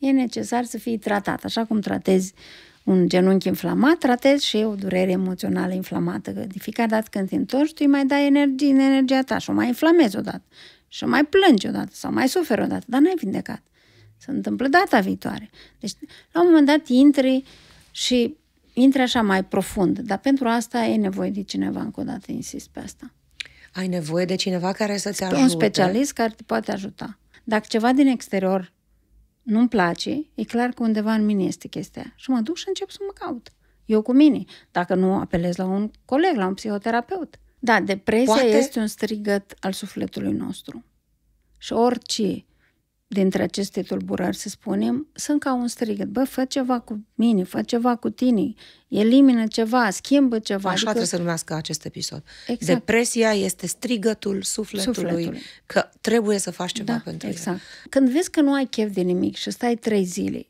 e necesar să fii tratat. Așa cum tratezi un genunchi inflamat, tratezi și o durere emoțională inflamată. Că de fiecare dată când te întorci, tu îi mai dai energie în energia ta și o mai inflamezi odată. Și o mai plângi odată sau mai suferi odată, dar n-ai vindecat. Se întâmplă data viitoare. Deci, la un moment dat, intri și intri așa mai profund, dar pentru asta e nevoie de cineva, încă o dată insist pe asta. Ai nevoie de cineva care să te ajute. Un specialist care te poate ajuta. Dacă ceva din exterior nu-mi place, e clar că undeva în mine este chestia. Și mă duc și încep să mă caut. Eu cu mine. Dacă nu apelez la un coleg, la un psihoterapeut. Da, depresia Poate... este un strigăt al sufletului nostru. Și orice dintre aceste tulburări, să spunem, sunt ca un strigăt. Bă, fă ceva cu mine, fă ceva cu tine, elimină ceva, schimbă ceva. Așa adică... trebuie să numească acest episod. Exact. Depresia este strigătul sufletului, sufletului că trebuie să faci ceva da, pentru exact. el. Când vezi că nu ai chef de nimic și stai trei zile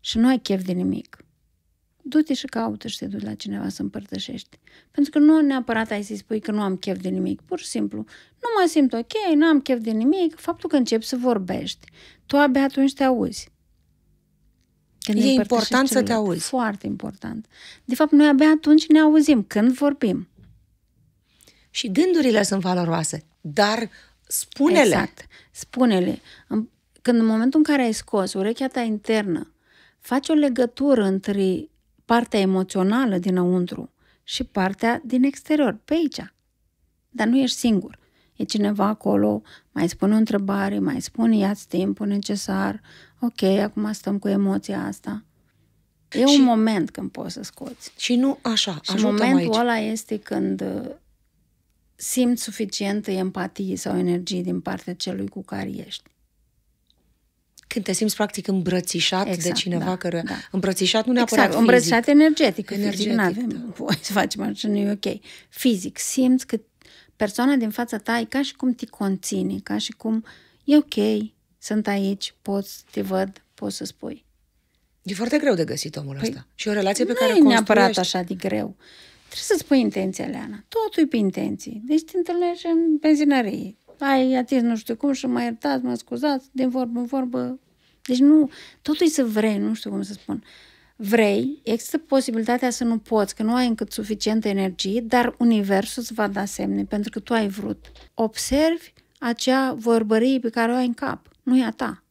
și nu ai chef de nimic, du-te și caută și te du la cineva să împărtășești. Pentru că nu neapărat ai să-i spui că nu am chef de nimic, pur și simplu. Nu mă simt ok, nu am chef de nimic. Faptul că începi să vorbești, tu abia atunci te auzi. Când e important să te auzi. Foarte important. De fapt, noi abia atunci ne auzim, când vorbim. Și gândurile sunt valoroase, dar spune-le. Exact. Spune-le. Când în momentul în care ai scos urechea ta internă, faci o legătură între partea emoțională dinăuntru și partea din exterior, pe aici. Dar nu ești singur. E cineva acolo, mai spune o întrebare, mai spune ia-ți timpul necesar, ok, acum stăm cu emoția asta. E și, un moment când poți să scoți. Și nu așa, Și momentul aici. ăla este când uh, simți suficientă empatie sau energie din partea celui cu care ești când te simți practic îmbrățișat exact, de cineva da, care... Da. Îmbrățișat nu neapărat exact, fizic. îmbrățișat energetic. energetic fizic, nu da. avem da. voie să facem așa, nu e ok. Fizic, simți că persoana din fața ta e ca și cum te conține, ca și cum e ok, sunt aici, poți, te văd, poți să spui. E foarte greu de găsit omul păi, ăsta. Și o relație pe care o construiești... Nu neapărat așa de greu. Trebuie să-ți pui intenția, Leana. Totul e pe intenții. Deci te întâlnești în benzinărie, ai atins nu știu cum și mă iertați, mă scuzați, din vorbă în vorbă. Deci nu, totul e să vrei, nu știu cum să spun. Vrei, există posibilitatea să nu poți, că nu ai încât suficientă energie, dar universul îți va da semne pentru că tu ai vrut. Observi acea vorbărie pe care o ai în cap, nu e a ta.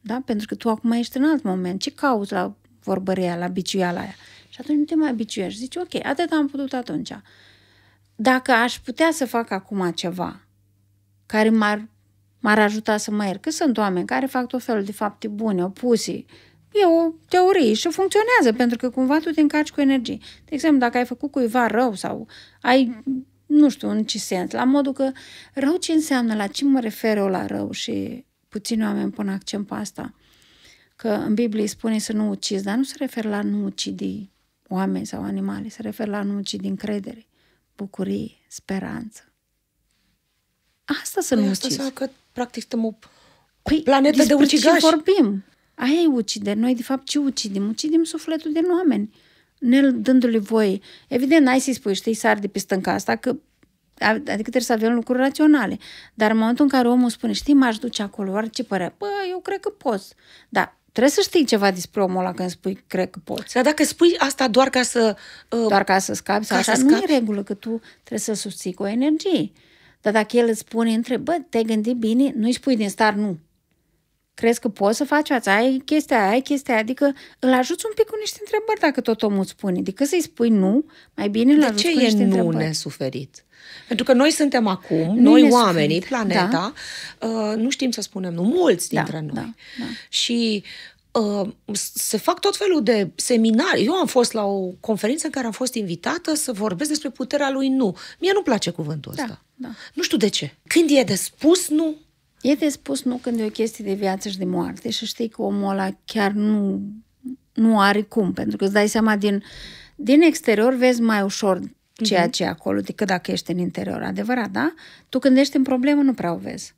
Da? Pentru că tu acum ești în alt moment. Ce cauți la vorbăria, la biciuiala aia? Și atunci nu te mai biciuiești. Zici, ok, atât am putut atunci dacă aș putea să fac acum ceva care m-ar, m-ar ajuta să mă iert, că sunt oameni care fac tot felul de fapte bune, opusii, e o teorie și funcționează pentru că cumva tu te încarci cu energie. De exemplu, dacă ai făcut cuiva rău sau ai, nu știu în ce sens, la modul că rău ce înseamnă, la ce mă refer eu la rău și puțini oameni pun accent pe asta, că în Biblie spune să nu ucizi, dar nu se referă la nu ucidi oameni sau animale, se referă la nu ucidi încredere bucurie, speranță. Asta să păi nu ucizi. Asta că practic suntem o păi, planetă de ucigași. vorbim? Aia e ucide. Noi, de fapt, ce ucidem? Ucidem sufletul din oameni. Ne dându-le voie. Evident, n-ai să-i spui, știi, sar de pe stânca asta, că adică trebuie să avem lucruri raționale. Dar în momentul în care omul spune, știi, m-aș duce acolo, orice părere, bă, păi, eu cred că poți. Dar Trebuie să știi ceva despre omul ăla când spui, cred că poți. Dar dacă spui asta doar ca să... Uh, doar ca să scapi, ca așa să scapi. nu e regulă, că tu trebuie să susții cu o energie. Dar dacă el îți spune, întrebă, bă, te-ai gândit bine? Nu-i spui din star nu. Crezi că poți să faci asta? Ai chestia aia, ai chestia aia. Adică îl ajuți un pic cu niște întrebări dacă tot omul îți spune. Adică să-i spui nu, mai bine îl ajuți ce cu niște e nu nesuferit? nesuferit? Pentru că noi suntem acum, nu noi oamenii, sfânt. Da. planeta, da. uh, nu știm să spunem nu, mulți da, dintre da, noi. Da, da. Și uh, se fac tot felul de seminarii. Eu am fost la o conferință în care am fost invitată să vorbesc despre puterea lui nu. Mie nu place cuvântul da, Da. Nu știu de ce. Când e de spus nu, E de spus nu când e o chestie de viață și de moarte și știi că omul ăla chiar nu, nu are cum, pentru că îți dai seama din, din exterior vezi mai ușor ceea mhm. ce e acolo decât dacă ești în interior. Adevărat, da? Tu când ești în problemă nu prea o vezi.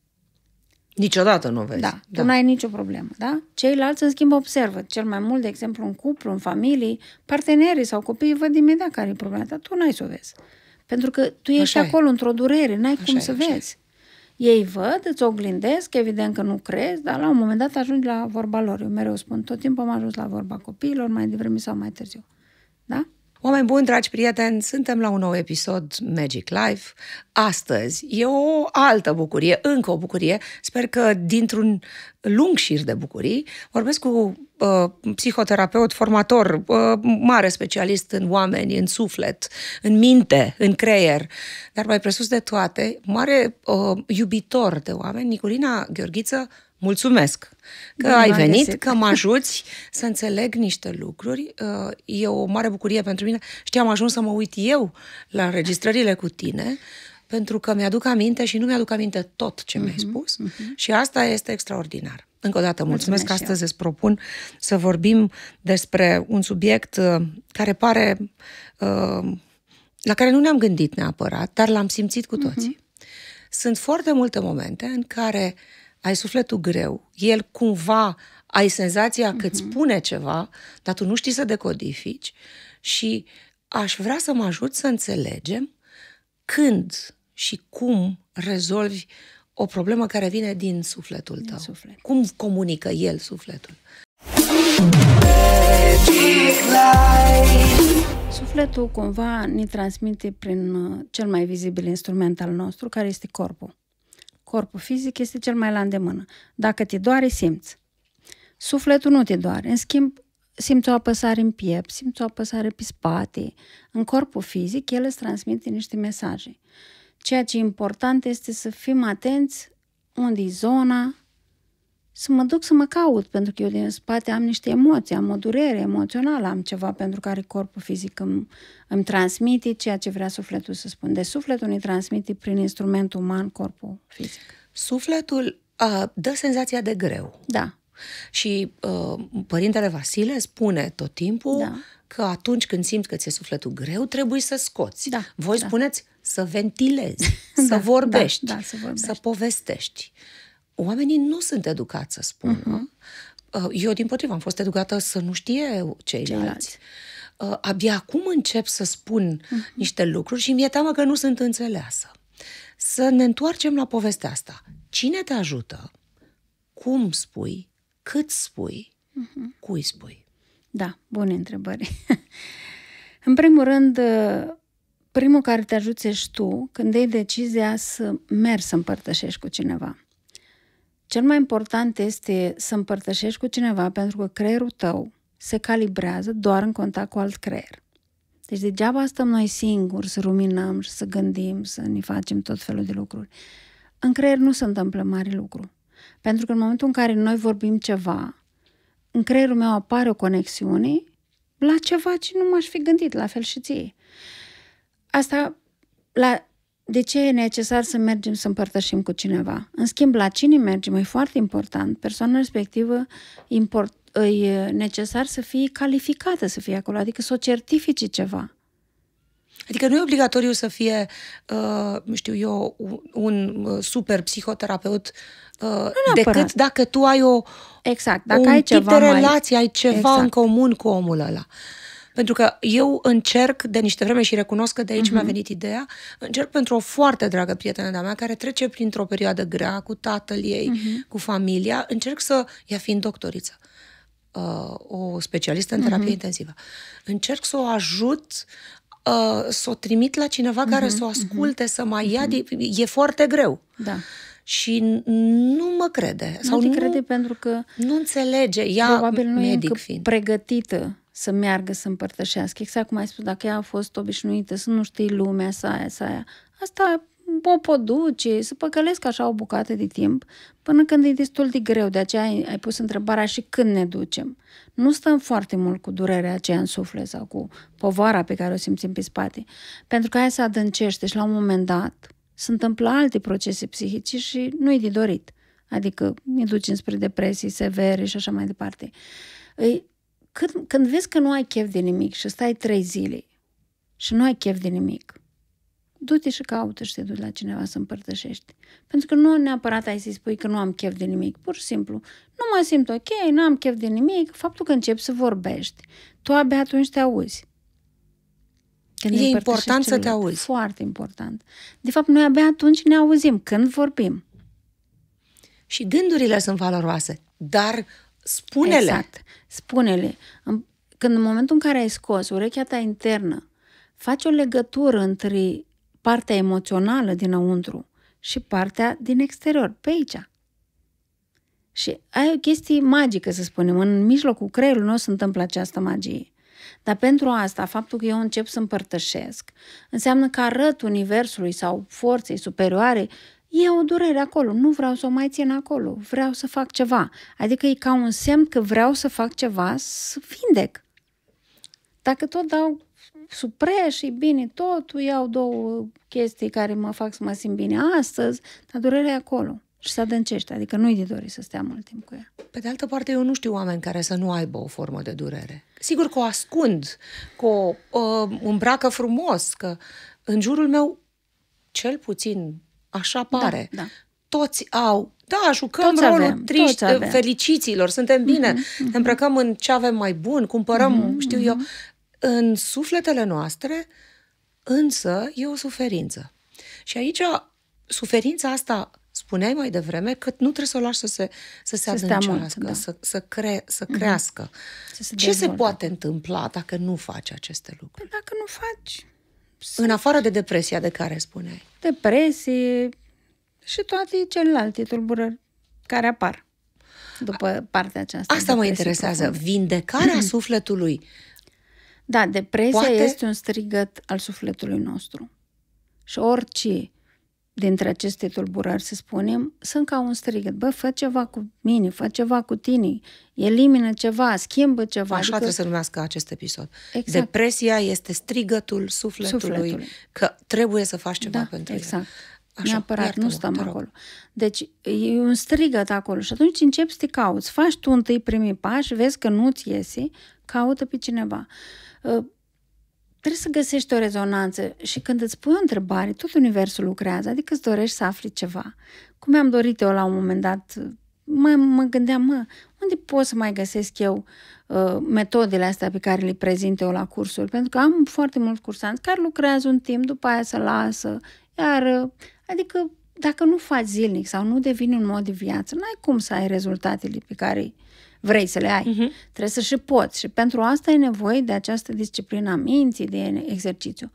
Niciodată nu o vezi. Da, da. tu da. n-ai nicio problemă, da? Ceilalți, în schimb, observă. Cel mai mult, de exemplu, în cuplu, în familii, partenerii sau copiii văd imediat care e problema, dar tu n-ai să o vezi. Pentru că tu ești așa acolo, într-o durere, n-ai așa cum să vezi. Ei văd, îți oglindesc, evident că nu crezi, dar la un moment dat ajungi la vorba lor. Eu mereu spun, tot timpul am ajuns la vorba copiilor, mai devreme sau mai târziu. Oameni buni, dragi prieteni, suntem la un nou episod Magic Life. Astăzi e o altă bucurie, încă o bucurie. Sper că dintr-un lung șir de bucurii vorbesc cu uh, psihoterapeut, formator, uh, mare specialist în oameni, în suflet, în minte, în creier, dar mai presus de toate, mare uh, iubitor de oameni, Nicolina Gheorghiță mulțumesc că Bine da, ai venit, găsit. că mă ajuți să înțeleg niște lucruri. Uh, e o mare bucurie pentru mine. Știam am ajuns să mă uit eu la înregistrările cu tine, pentru că mi-aduc aminte și nu mi-aduc aminte tot ce mi-ai mhm, spus. Uh-huh. Și asta este extraordinar. Încă o dată, mulțumesc, mulțumesc că astăzi îți propun să vorbim despre un subiect uh, care pare. Uh, la care nu ne-am gândit neapărat, dar l-am simțit cu toții. Uh-huh. Sunt foarte multe momente în care uh, ai sufletul greu, el cumva ai senzația că îți mhm. spune ceva, dar tu nu știi să decodifici și aș vrea să mă ajut să înțelegem când și cum rezolvi o problemă care vine din sufletul tău. Din suflet. Cum comunică el sufletul? Sufletul cumva ne transmite prin uh, cel mai vizibil instrument al nostru, care este corpul. Corpul fizic este cel mai la îndemână. Dacă te doare, simți. Sufletul nu te doare. În schimb, simți o apăsare în piept, simți o apăsare pe spate. În corpul fizic, el îți transmite niște mesaje. Ceea ce e important este să fim atenți unde e zona să mă duc să mă caut, pentru că eu din spate am niște emoții, am o durere emoțională, am ceva pentru care corpul fizic îmi, îmi transmite ceea ce vrea sufletul să spun. Deci sufletul îi transmite prin instrumentul uman corpul fizic. Sufletul uh, dă senzația de greu. Da. Și uh, părintele Vasile spune tot timpul da. că atunci când simți că ți-e sufletul greu, trebuie să scoți. Da, Voi da. spuneți să ventilezi, da, să da, vorbești, da, da, să vorbești, să povestești oamenii nu sunt educați să spună. Uh-huh. Eu, din potrivă, am fost educată să nu știe ceilalți. ceilalți. Uh, abia acum încep să spun uh-huh. niște lucruri și mi-e teamă că nu sunt înțeleasă. Să ne întoarcem la povestea asta. Cine te ajută? Cum spui? Cât spui? Uh-huh. Cui spui? Da, bune întrebări. În primul rând, uh, primul care te ajuți ești tu când iei decizia să mergi să împărtășești cu cineva. Cel mai important este să împărtășești cu cineva pentru că creierul tău se calibrează doar în contact cu alt creier. Deci degeaba stăm noi singuri să ruminăm și să gândim, să ne facem tot felul de lucruri. În creier nu se întâmplă mare lucru. Pentru că în momentul în care noi vorbim ceva, în creierul meu apare o conexiune la ceva ce nu m-aș fi gândit, la fel și ție. Asta la de ce e necesar să mergem să împărtășim cu cineva? În schimb, la cine mergem e foarte important. Persoana respectivă import, e necesar să fie calificată să fie acolo, adică să o certifice ceva. Adică nu e obligatoriu să fie, uh, știu eu, un uh, super psihoterapeut uh, nu decât dacă tu ai o, exact, dacă un ai tip ceva de relație, mai... ai ceva exact. în comun cu omul ăla pentru că eu încerc de niște vreme și recunosc că de aici mi-a mhm. venit ideea, încerc pentru o foarte dragă prietenă de-a mea care trece printr-o perioadă grea cu tatăl ei, mhm. cu familia, încerc să, ea fiind doctoriță, uh, o specialistă în mhm. terapie intensivă, încerc să o ajut uh, să o trimit la cineva uh-huh. care să o asculte, uh-huh. să mai ia, uh-huh. e foarte greu. Da și nu mă crede. Nu sau te nu, crede pentru că nu înțelege. Ea probabil nu medic e fiind. pregătită să meargă să împărtășească. Exact cum ai spus, dacă ea a fost obișnuită să nu știi lumea, sa aia, sa aia, asta o pot duce, să păcălesc așa o bucată de timp, până când e destul de greu. De aceea ai, ai pus întrebarea și când ne ducem. Nu stăm foarte mult cu durerea aceea în suflet sau cu povara pe care o simțim pe spate, pentru că aia se adâncește și la un moment dat se întâmplă alte procese psihice și nu e de dorit. Adică ne ducem spre depresii severe și așa mai departe când, când vezi că nu ai chef de nimic și stai trei zile și nu ai chef de nimic, du-te și caută și te duci la cineva să împărtășești. Pentru că nu neapărat ai să-i spui că nu am chef de nimic, pur și simplu. Nu mă simt ok, nu am chef de nimic, faptul că începi să vorbești, tu abia atunci te auzi. Când e important să te auzi. Foarte important. De fapt, noi abia atunci ne auzim, când vorbim. Și gândurile sunt valoroase, dar spune-le. Exact. Spune-le, când în momentul în care ai scos urechea ta internă, faci o legătură între partea emoțională dinăuntru și partea din exterior, pe aici. Și ai o chestie magică, să spunem. În mijlocul creierului nostru se întâmplă această magie. Dar pentru asta, faptul că eu încep să împărtășesc, înseamnă că arăt Universului sau forței superioare e o durere acolo, nu vreau să o mai țin acolo, vreau să fac ceva. Adică e ca un semn că vreau să fac ceva, să vindec. Dacă tot dau supre și bine tot iau două chestii care mă fac să mă simt bine astăzi, dar durerea e acolo și se adâncește, adică nu-i de dori să stea mult timp cu ea. Pe de altă parte, eu nu știu oameni care să nu aibă o formă de durere. Sigur că o ascund, că o uh, îmbracă frumos, că în jurul meu, cel puțin Așa da, pare. Da, da. Toți au da, jucăm toți rolul avem, triști, avem. fericiților, suntem mhm, bine, mm-hmm, mm-hmm. ne îmbrăcăm în ce avem mai bun, cumpărăm, mm-hmm, știu mm-hmm. eu. Mhm. În sufletele noastre, însă, e o suferință. Și aici, suferința asta, spuneai mai devreme, că nu trebuie să o lași să se, să se, adâncească, mult, da. să, să, cre, să mhm. crească. Mm-hmm. Să se ce se poate întâmpla dacă nu faci aceste lucruri? Păi dacă nu faci, în afară de depresia de care spuneai. Depresie și toate celelalte tulburări care apar după A, partea aceasta. Asta mă interesează. Profund. Vindecarea sufletului. Da, depresia Poate... este un strigăt al sufletului nostru. Și orice dintre aceste tulburări, să spunem, sunt ca un strigăt. Bă, fă ceva cu mine, fă ceva cu tine, elimină ceva, schimbă ceva. Așa adică... trebuie să numească acest episod. Exact. Depresia este strigătul sufletului, sufletului. că trebuie să faci ceva da, pentru exact. el. Așa, Neapărat, nu stăm acolo. Deci e un strigăt acolo și atunci începi să te cauți. Faci tu întâi primii pași, vezi că nu-ți iese, caută pe cineva. Ă, trebuie să găsești o rezonanță și când îți pui o întrebare, tot universul lucrează, adică îți dorești să afli ceva. Cum am dorit eu la un moment dat, mă, mă gândeam, mă, unde pot să mai găsesc eu uh, metodele astea pe care le prezint eu la cursuri? Pentru că am foarte mulți cursanți care lucrează un timp, după aia se lasă, iar, uh, adică dacă nu faci zilnic sau nu devine un mod de viață, n-ai cum să ai rezultatele pe care vrei să le ai. Uh-huh. Trebuie să și poți. Și pentru asta e nevoie de această disciplină a minții, de exercițiu.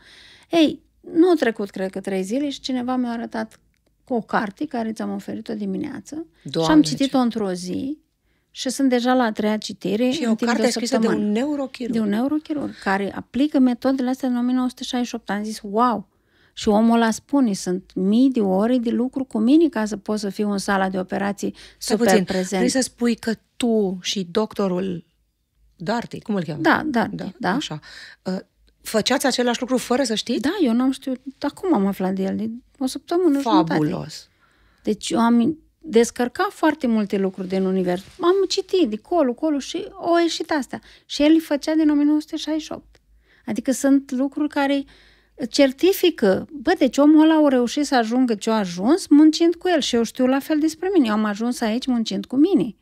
Ei, nu a trecut, cred că, trei zile și cineva mi-a arătat cu o carte care ți-am oferit-o dimineață și am citit-o ce... într-o zi și sunt deja la a treia citire. Și în o timp carte de o scrisă de un neurochirurg. De un neurochirurg care aplică metodele astea în 1968. Am zis, wow! Și omul a spune, sunt mii de ore de lucru cu mine ca să pot să fiu în sala de operații super puțin, prezent. Trebuie să spui că tu și doctorul Darty, cum îl cheamă? Da, Darty, da. da. Așa. Ă, făceați același lucru fără să știți? Da, eu n-am știut. cum am aflat de el, de o săptămână Fabulos! Jumătate. Deci eu am descărcat foarte multe lucruri din univers. Am citit de colo, colo și o ieșit asta. Și el îi făcea din 1968. Adică sunt lucruri care certifică, bă, deci omul ăla a reușit să ajungă ce a ajuns muncind cu el și eu știu la fel despre mine. Eu am ajuns aici muncind cu mine.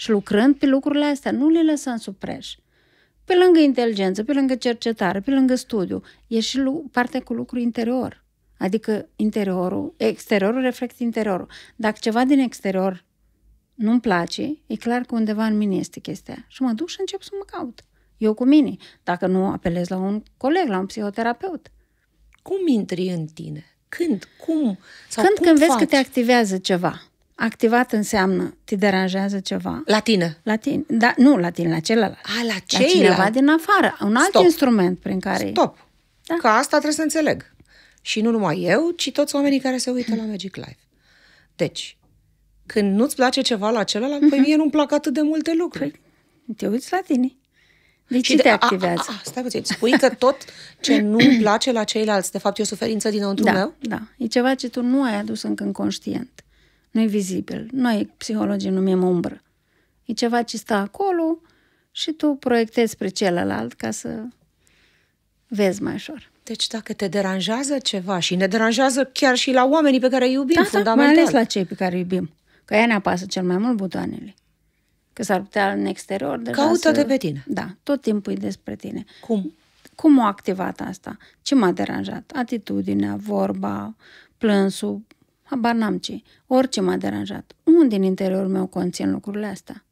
Și lucrând pe lucrurile astea, nu le lăsăm supreși. Pe lângă inteligență, pe lângă cercetare, pe lângă studiu, e și partea cu lucru interior. Adică interiorul, exteriorul reflectă interiorul. Dacă ceva din exterior nu-mi place, e clar că undeva în mine este chestia. Și mă duc și încep să mă caut. Eu cu mine. Dacă nu apelez la un coleg, la un psihoterapeut. Cum intri în tine? Când? Cum? Sau când, cum când faci? vezi că te activează ceva. Activat înseamnă te deranjează ceva. La tine. La tine. Da, nu la tine, la celălalt. A, la ceilalalt. La cineva din afară. Un alt Stop. instrument prin care... Stop. Da. Că asta trebuie să înțeleg. Și nu numai eu, ci toți oamenii care se uită la Magic Life. Deci, când nu-ți place ceva la celălalt, mm-hmm. păi mhm. mie nu-mi plac atât de multe lucruri. Păi, te uiți la tine. De ce te activează. A, a, a, stai puțin, spui că tot ce nu-mi place la ceilalți, de fapt, e o suferință dinăuntru da, meu? Da, e ceva ce tu nu ai adus încă în conștient nu e vizibil. Noi, psihologii, numim umbră. E ceva ce stă acolo și tu proiectezi spre celălalt ca să vezi mai ușor. Deci dacă te deranjează ceva și ne deranjează chiar și la oamenii pe care îi iubim, da, da fundamental. mai ales la cei pe care îi iubim. Că ea ne apasă cel mai mult butoanele. Că s-ar putea în exterior deja Caută de să... pe tine. Da, tot timpul e despre tine. Cum? Cum o activat asta? Ce m-a deranjat? Atitudinea, vorba, plânsul, Habar n-am ce. Orice m-a deranjat. Unde în interiorul meu conțin lucrurile astea?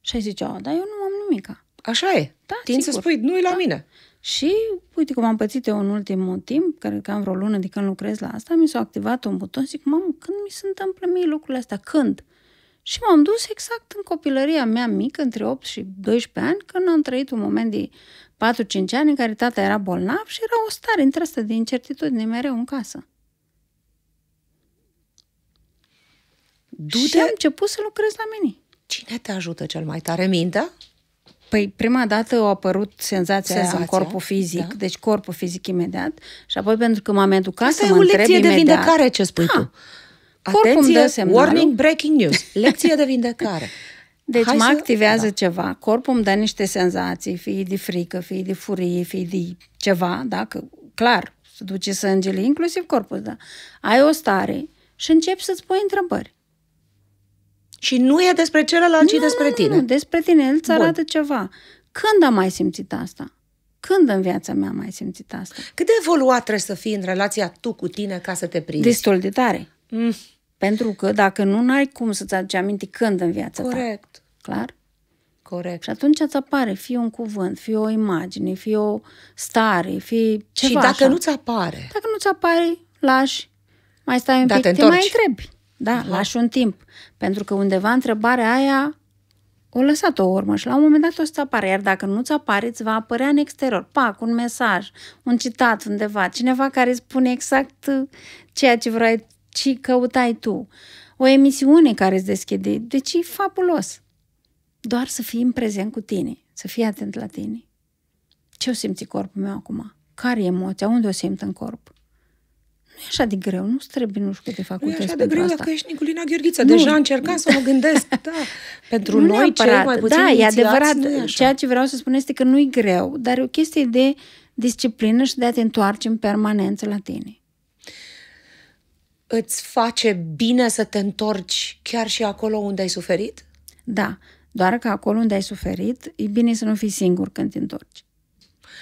Și ai zice, dar eu nu am nimica. Așa e. Da, Tinzi să spui, nu e la da. mine. Și uite cum am pățit eu în ultimul timp, că am vreo lună de când lucrez la asta, mi s-a activat un buton, zic, mamă, când mi se întâmplă mie lucrurile astea? Când? Și m-am dus exact în copilăria mea mică, între 8 și 12 ani, când am trăit un moment de 4-5 ani în care tata era bolnav și era o stare între asta de incertitudine mereu în casă. du-te... Și am început să lucrez la mine. Cine te ajută cel mai tare? Mintea? Păi prima dată a apărut senzația, senzația în corpul fizic, da. deci corpul fizic imediat și apoi pentru că m-am educat Asta să mă întreb imediat. e o lecție de vindecare ce spui ha. tu. Corpul Atenție, îmi dă semnalul. warning, breaking news, lecție de vindecare. Deci Hai mă să... activează da. ceva, corpul îmi dă niște senzații, fie de frică, fie de furie, fie de ceva, da? Că, clar, se duce sângele, inclusiv corpul, da? Ai o stare și începi să-ți pui întrebări. Și nu e despre celălalt, ci despre nu, tine. Nu, despre tine. El îți arată Bun. ceva. Când am mai simțit asta? Când în viața mea am mai simțit asta? Cât de evoluat trebuie să fii în relația tu cu tine ca să te prinzi? Destul de tare. Mm. Pentru că dacă nu, n-ai cum să-ți aduci aminti când în viața Corect. ta. Corect. Clar? Corect. Și atunci îți apare fie un cuvânt, fie o imagine, fie o stare, fie ceva Și dacă așa. nu-ți apare? Dacă nu-ți apare, lași, mai stai un da, pic, te, te mai întrebi. Da, Aha. lași un timp. Pentru că undeva întrebarea aia o lăsat o urmă și la un moment dat o să apare. Iar dacă nu-ți apare, îți va apărea în exterior. Pac, un mesaj, un citat undeva, cineva care spune exact uh, ceea ce vrei, ce căutai tu. O emisiune care îți deschide. Deci e fabulos. Doar să fii în prezent cu tine, să fii atent la tine. Ce o simți corpul meu acum? Care e emoția? Unde o simt în corp? e așa de greu, nu trebuie nu știu câte facultăți Nu e așa de greu asta. dacă ești Niculina Gheorghiță. Nu. Deja încercam să mă gândesc, da, pentru nu noi cei mai puțin Da, e adevărat. Ceea ce vreau să spun este că nu e greu, dar e o chestie de disciplină și de a te întoarce în permanență la tine îți face bine să te întorci chiar și acolo unde ai suferit? Da, doar că acolo unde ai suferit, e bine să nu fii singur când te întorci.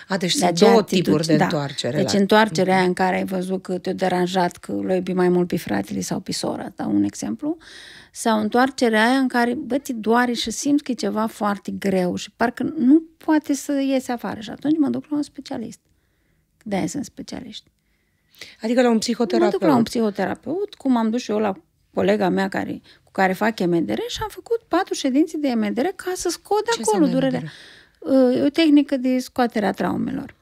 A, deci de sunt două atitudine. tipuri de da. întoarcere. Deci la... întoarcerea mm-hmm. în care ai văzut că te-a deranjat, că l iubi mai mult pe fratele sau pe sora, da un exemplu, sau întoarcerea aia în care, bă, ți doare și simți că e ceva foarte greu și parcă nu poate să iese afară și atunci mă duc la un specialist. De-aia sunt specialiști. Adică la un psihoterapeut. Mă duc la un psihoterapeut, cum am dus și eu la colega mea care, cu care fac EMDR și am făcut patru ședințe de EMDR ca să scot de acolo durerea. E o tehnică de scoatere a traumelor.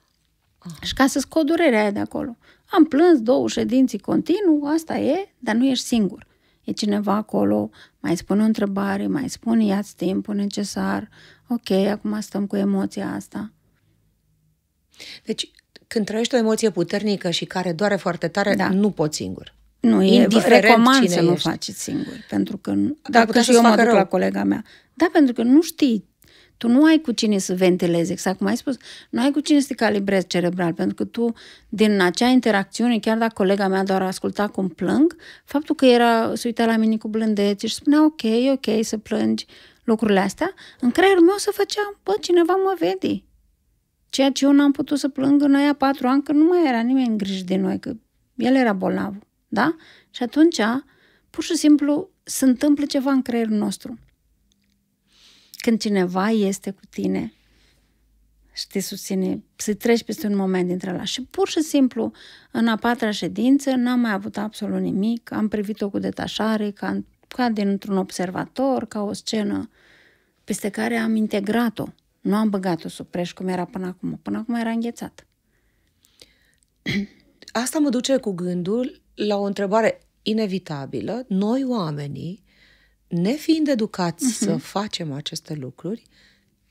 Ah. Și ca să scot durerea aia de acolo. Am plâns două ședinții continuu, asta e, dar nu ești singur. E cineva acolo, mai spune o întrebare, mai spune ia-ți timpul necesar, ok, acum stăm cu emoția asta. Deci, când trăiești o emoție puternică și care doare foarte tare, da. nu poți singur. Nu, Indiferent e, recomand să ești. nu faceți singur, pentru că dacă și eu mă duc rău. la colega mea. Da, pentru că nu știi tu nu ai cu cine să ventilezi, exact cum ai spus, nu ai cu cine să te calibrezi cerebral, pentru că tu, din acea interacțiune, chiar dacă colega mea doar asculta cum plâng, faptul că era, se uita la mine cu blândețe și spunea, ok, ok, să plângi, lucrurile astea, în creierul meu se făcea, bă, cineva mă vede. Ceea ce eu n-am putut să plâng în aia patru ani, că nu mai era nimeni în grijă de noi, că el era bolnav, da? Și atunci, pur și simplu, se întâmplă ceva în creierul nostru când cineva este cu tine și te susține, să treci peste un moment dintre la. Și pur și simplu, în a patra ședință, n-am mai avut absolut nimic, am privit-o cu detașare, ca, ca dintr-un observator, ca o scenă peste care am integrat-o. Nu am băgat-o sub preș cum era până acum. Până acum era înghețat. Asta mă duce cu gândul la o întrebare inevitabilă. Noi, oamenii, nefiind educați uh-huh. să mhm. facem aceste lucruri,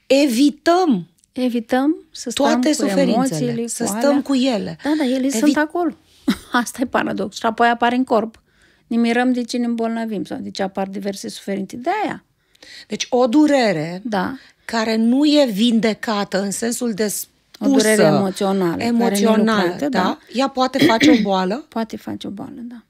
evităm evităm să stăm toate cu suferințele, emoțiile, să cu stăm alea. cu ele. Da, da, ele Evi... sunt acolo. Asta e paradox. Și apoi apare în corp. Ne mirăm de ce ne îmbolnăvim sau de ce apar diverse suferințe. De aia. Deci o durere da. care nu e vindecată în sensul de spusă, o durere emoțională, emoțională da? da? Ea poate face o boală? poate face o boală, da.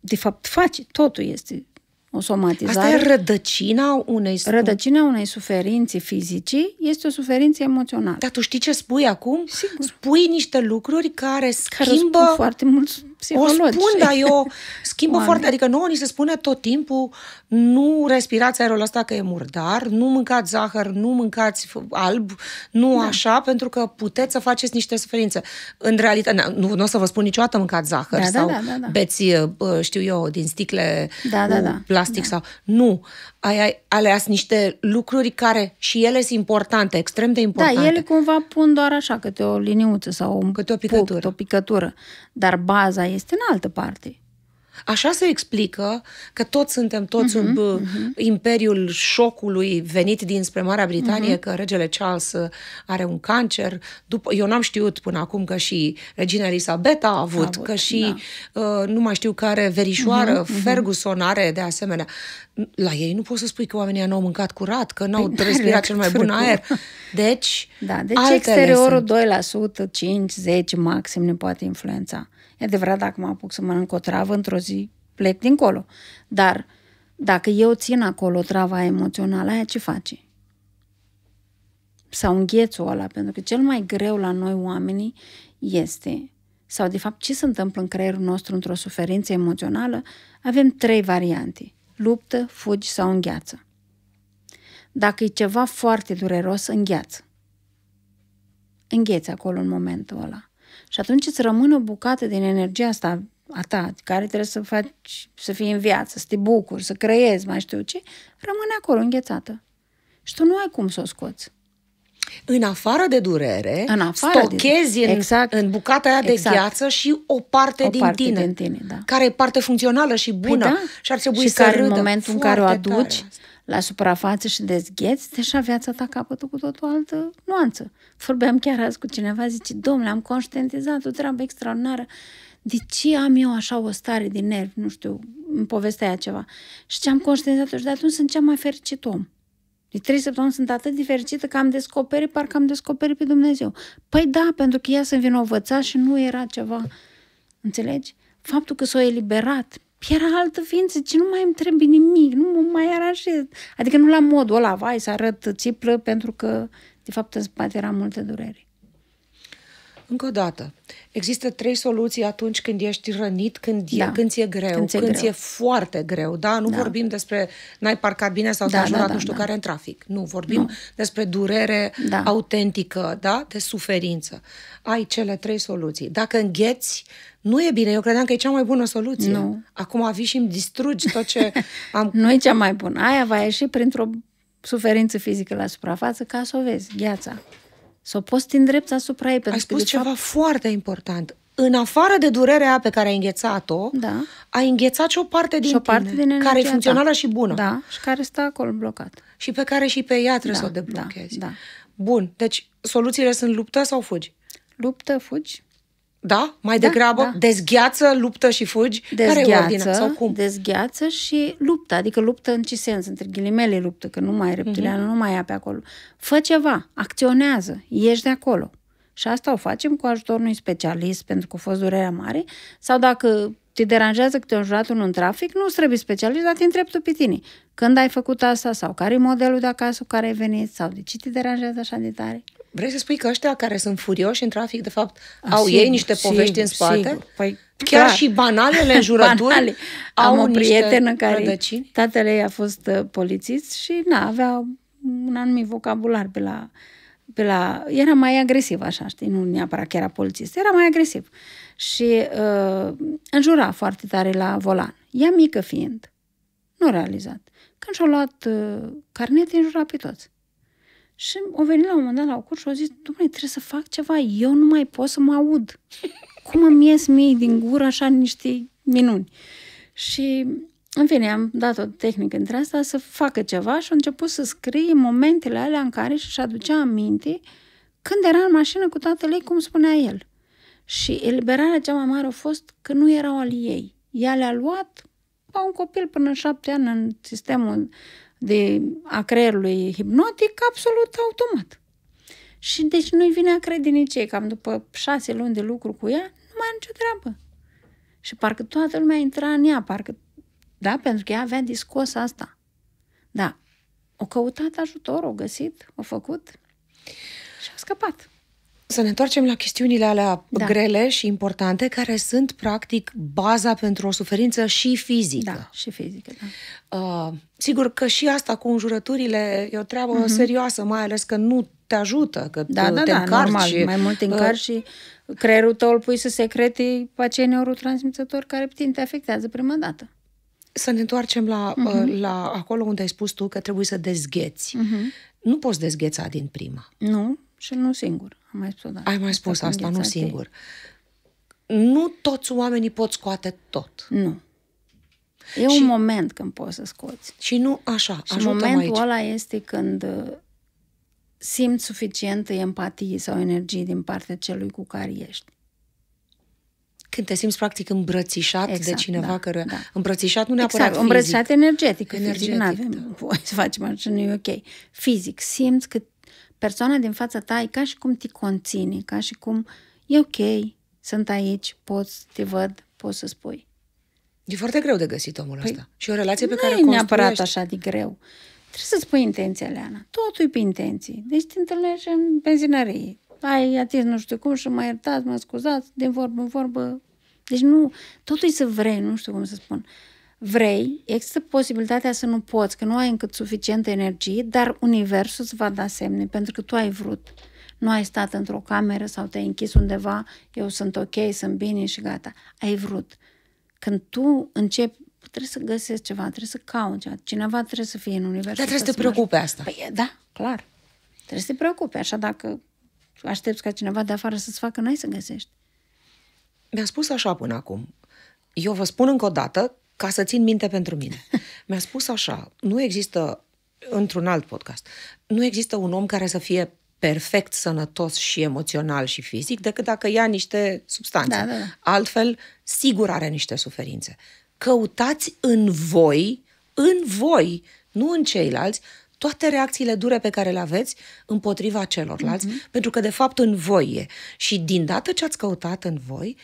De fapt, face. Totul este o somatizare. Asta e rădăcina unei... Rădăcina unei suferințe fizice este o suferință emoțională. Dar tu știi ce spui acum? Sigur. Spui niște lucruri care schimbă... Care foarte mult psihologi. O spun, dar eu schimbă foarte... Adică nouă ni se spune tot timpul nu respirați aerul ăsta că e murdar, nu mâncați zahăr, nu mâncați alb, nu da. așa, pentru că puteți să faceți niște suferințe. În realitate, nu, nu o să vă spun niciodată mâncați zahăr da, da sau da, da, da, da. beți, uh, știu eu, din sticle da, da, da. plastic da. sau... Nu. Ai ales niște lucruri care și ele sunt importante, extrem de da, importante. Da, ele cumva pun doar așa, câte o liniuță sau un câte o picătură. Punct, o picătură. Dar baza este în altă parte. Așa se explică că toți suntem toți uh-huh, sub uh-huh. imperiul șocului venit dinspre Marea Britanie uh-huh. că regele Charles are un cancer. După, eu n-am știut până acum că și regina Elisabeta a avut, a avut că și da. uh, nu mai știu care verișoară, uh-huh, uh-huh. Ferguson are de asemenea. La ei nu poți să spui că oamenii n-au mâncat curat, că n-au păi, da, respirat cel mai bun exact. aer. Deci, da, deci exteriorul sunt. 2%, 5, 10 maxim ne poate influența. E adevărat, dacă mă apuc să mănânc o travă, într-o zi plec dincolo. Dar dacă eu țin acolo trava emoțională, aia ce face? Sau înghețul ăla, pentru că cel mai greu la noi oamenii este, sau de fapt ce se întâmplă în creierul nostru într-o suferință emoțională, avem trei variante. Luptă, fugi sau îngheață. Dacă e ceva foarte dureros, îngheață. Îngheți acolo în momentul ăla. Și atunci îți rămâne o bucată din energia asta a ta, care trebuie să faci, să fii în viață, să te bucuri, să creezi, mai știu ce, rămâne acolo înghețată. Și tu nu ai cum să o scoți. În afară de durere, în afară stochezi de... În, exact. în bucata aia de exact. gheață și o parte, o din, parte tine, din tine, da. care e parte funcțională și păi bună păi da. și ar trebui și să care în momentul în care o aduci, tare la suprafață și dezgheți, deja viața ta capătă cu totul altă nuanță. Vorbeam chiar azi cu cineva, zice, domnule, am conștientizat o treabă extraordinară. De ce am eu așa o stare de nervi? Nu știu, îmi povestea ceva. Și ce am conștientizat și de atunci sunt cea mai fericit om. De trei săptămâni sunt atât de fericită că am descoperit, parcă am descoperit pe Dumnezeu. Păi da, pentru că ea se învinovăța și nu era ceva. Înțelegi? Faptul că s-a eliberat Păi era altă ființă, ce nu mai îmi trebuie nimic, nu mă mai aranjez. Adică nu la modul ăla, vai, să arăt țiplă, pentru că, de fapt, în spate era multă durere. Încă o dată, există trei soluții atunci când ești rănit, când, da. e, când ți-e greu, când ți-e, când greu. ți-e foarte greu, da? Nu da. vorbim despre n-ai parcat bine sau da, te-a da, da, nu știu da. care da. în trafic. Nu, vorbim nu. despre durere da. autentică, da? De suferință. Ai cele trei soluții. Dacă îngheți, nu e bine, eu credeam că e cea mai bună soluție. Nu. Acum vii și îmi distrugi tot ce am... nu e cea mai bună. Aia va ieși printr-o suferință fizică la suprafață ca să o vezi, gheața. Să o poți în drept asupra ei. Ai spus ceva fapt... foarte important. În afară de durerea pe care ai înghețat-o, da. ai înghețat și o parte din și o parte tine, din care e funcțională ta. și bună. Da, și care stă acolo blocat. Și pe care și pe ea trebuie da, să o deblochezi. Da, da. Bun, deci soluțiile sunt luptă sau fugi? Luptă, fugi, da? Mai da, degrabă da. dezgheață, luptă și fugi? Dezgheață, Care e Sau cum? dezgheață și luptă. Adică luptă în ce sens? Între ghilimele luptă, că nu mai e reptilianul, mm-hmm. nu mai e pe acolo. Fă ceva, acționează, ieși de acolo. Și asta o facem cu ajutorul unui specialist pentru că a fost durerea mare sau dacă te deranjează câte un jurat în trafic, nu trebuie specialist, dar te întreb tu pe tine. Când ai făcut asta sau care e modelul de acasă cu care ai venit sau de ce te deranjează așa de tare? Vrei să spui că ăștia care sunt furioși în trafic, de fapt, A, ah, au sigur, ei niște povești sigur, în spate? Sigur. Păi, Chiar clar. și banalele jurături. banale. au Am o prietenă care rădăcini. tatăl ei a fost uh, polițist și na, avea un anumit vocabular pe la, pe la... Era mai agresiv așa, știi? Nu neapărat că era polițist, era mai agresiv. Uh, și uh, înjura foarte tare la volan. Ea mică fiind, nu realizat. Când și-a luat uh, carnet, înjura pe toți. Și o venit la un moment dat la o curs și a zis, Dumnezeu, trebuie să fac ceva, eu nu mai pot să mă aud. Cum îmi ies mie din gură așa niște minuni? Și în fine, am dat o tehnică între asta să facă ceva și a început să scrie momentele alea în care și-și aducea aminte când era în mașină cu tatăl ei, cum spunea el. Și eliberarea cea mai mare a fost că nu erau al ei. Ea le-a luat ca un copil până în șapte ani în sistemul de, a creierului hipnotic absolut automat. Și deci nu-i vine a crede nici ei, cam după șase luni de lucru cu ea, nu mai are nicio treabă. Și parcă toată lumea intra în ea, parcă, da, pentru că ea avea discos asta. Da, o căutat ajutor, o găsit, o făcut și a scăpat. Să ne întoarcem la chestiunile alea da. grele și importante, care sunt, practic, baza pentru o suferință și fizică. Da, și fizică, da. Uh, sigur că și asta cu înjurăturile e o treabă uh-huh. serioasă, mai ales că nu te ajută, că da, te da, da încarci. Da, și, mai mult te uh, încarci uh, și creierul tău îl pui să secrete acei neurotransmițători care puțin te afectează prima dată. Să ne întoarcem la, uh-huh. la acolo unde ai spus tu că trebuie să dezgheți. Uh-huh. Nu poți dezgheța din prima. Nu, și nu singur. Am mai spus, da. Ai mai spus asta, nu singur. Nu toți oamenii pot scoate tot. Nu. E și, un moment când poți să scoți. Și nu așa. Și momentul aici. ăla este când uh, simți suficientă empatie sau energie din partea celui cu care ești. Când te simți practic îmbrățișat exact, de cineva da, care... Da. Îmbrățișat nu neapărat exact, fizic. îmbrățișat energetic. energetic fizic, nu avem da. voie să facem așa, nu e ok. Fizic, simți că persoana din fața ta e ca și cum te conține, ca și cum e ok, sunt aici, poți, te văd, poți să spui. E foarte greu de găsit omul păi, ăsta. Și o relație pe care o construiești. Nu neapărat așa de greu. Trebuie să-ți pui intenția, Leana. Totul e pe intenții. Deci te întâlnești în benzinărie. Ai atins nu știu cum și mă iertați, mă scuzați, din vorbă în vorbă. Deci nu, totul e să vrei, nu știu cum să spun. Uh, vrei, există posibilitatea să nu poți, că nu ai încât suficientă energie, dar Universul îți va da semne pentru că tu ai vrut. Nu ai stat într-o cameră sau te-ai închis undeva, eu sunt ok, sunt bine și gata. Ai vrut. Când tu începi trebuie să găsești ceva, trebuie să cauți. ceva, cineva trebuie să fie în universul. Dar trebuie să te preocupe marge. asta. Păi, da, clar. Trebuie să te preocupe, așa dacă aștepți ca cineva de afară să-ți facă, n-ai să găsești. Mi-a spus așa până acum. Eu vă spun încă o dată ca să țin minte pentru mine. Mi-a spus așa, nu există, într-un alt podcast, nu există un om care să fie perfect sănătos și emoțional și fizic decât dacă ia niște substanțe. Da, da. da. Altfel, sigur are niște suferințe. Căutați în voi, în voi, nu în ceilalți, toate reacțiile dure pe care le aveți împotriva celorlalți, mm-hmm. pentru că de fapt în voi e. Și din dată ce ați căutat în voi,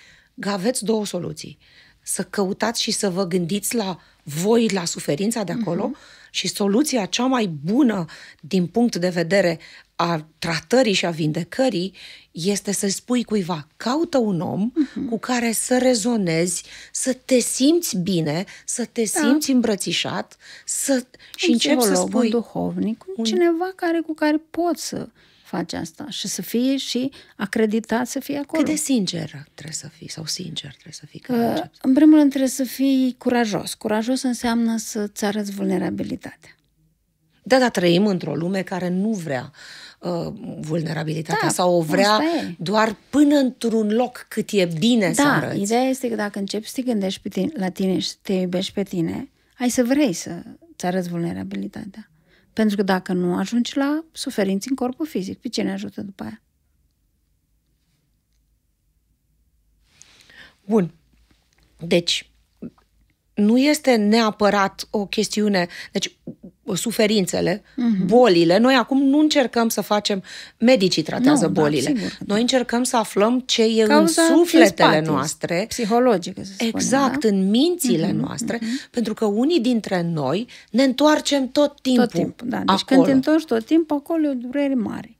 aveți două soluții să căutați și să vă gândiți la voi, la suferința de acolo uh-huh. și soluția cea mai bună din punct de vedere a tratării și a vindecării este să spui cuiva, caută un om uh-huh. cu care să rezonezi, să te simți bine, să te da. simți îmbrățișat, să un și începi să spui un duhovnic, un, cineva care cu care poți să faci asta și să fie și acreditat să fie acolo. Cât de sincer trebuie să fii sau sincer trebuie să fii? Că uh, în primul rând trebuie să fii curajos. Curajos înseamnă să-ți arăți vulnerabilitatea. Da, dar trăim într-o lume care nu vrea uh, vulnerabilitatea da, sau o vrea doar până într-un loc cât e bine da, să arăți. ideea este că dacă începi să te gândești pe tine, la tine și te iubești pe tine, ai să vrei să-ți arăți vulnerabilitatea. Pentru că dacă nu, ajungi la suferinți în corpul fizic. Pe cine ajută după aia? Bun. Deci, nu este neapărat o chestiune. Deci, suferințele, mm-hmm. bolile. Noi acum nu încercăm să facem, medicii tratează nu, da, bolile. Da, sigur. Noi încercăm să aflăm ce e Cauza în sufletele spate, noastre. Psihologic, să spunem, Exact, da? în mințile mm-hmm, noastre, mm-hmm. pentru că unii dintre noi ne întoarcem tot timpul. Tot timpul, da. Deci acolo. când te întorci tot timpul, acolo e o durere mare.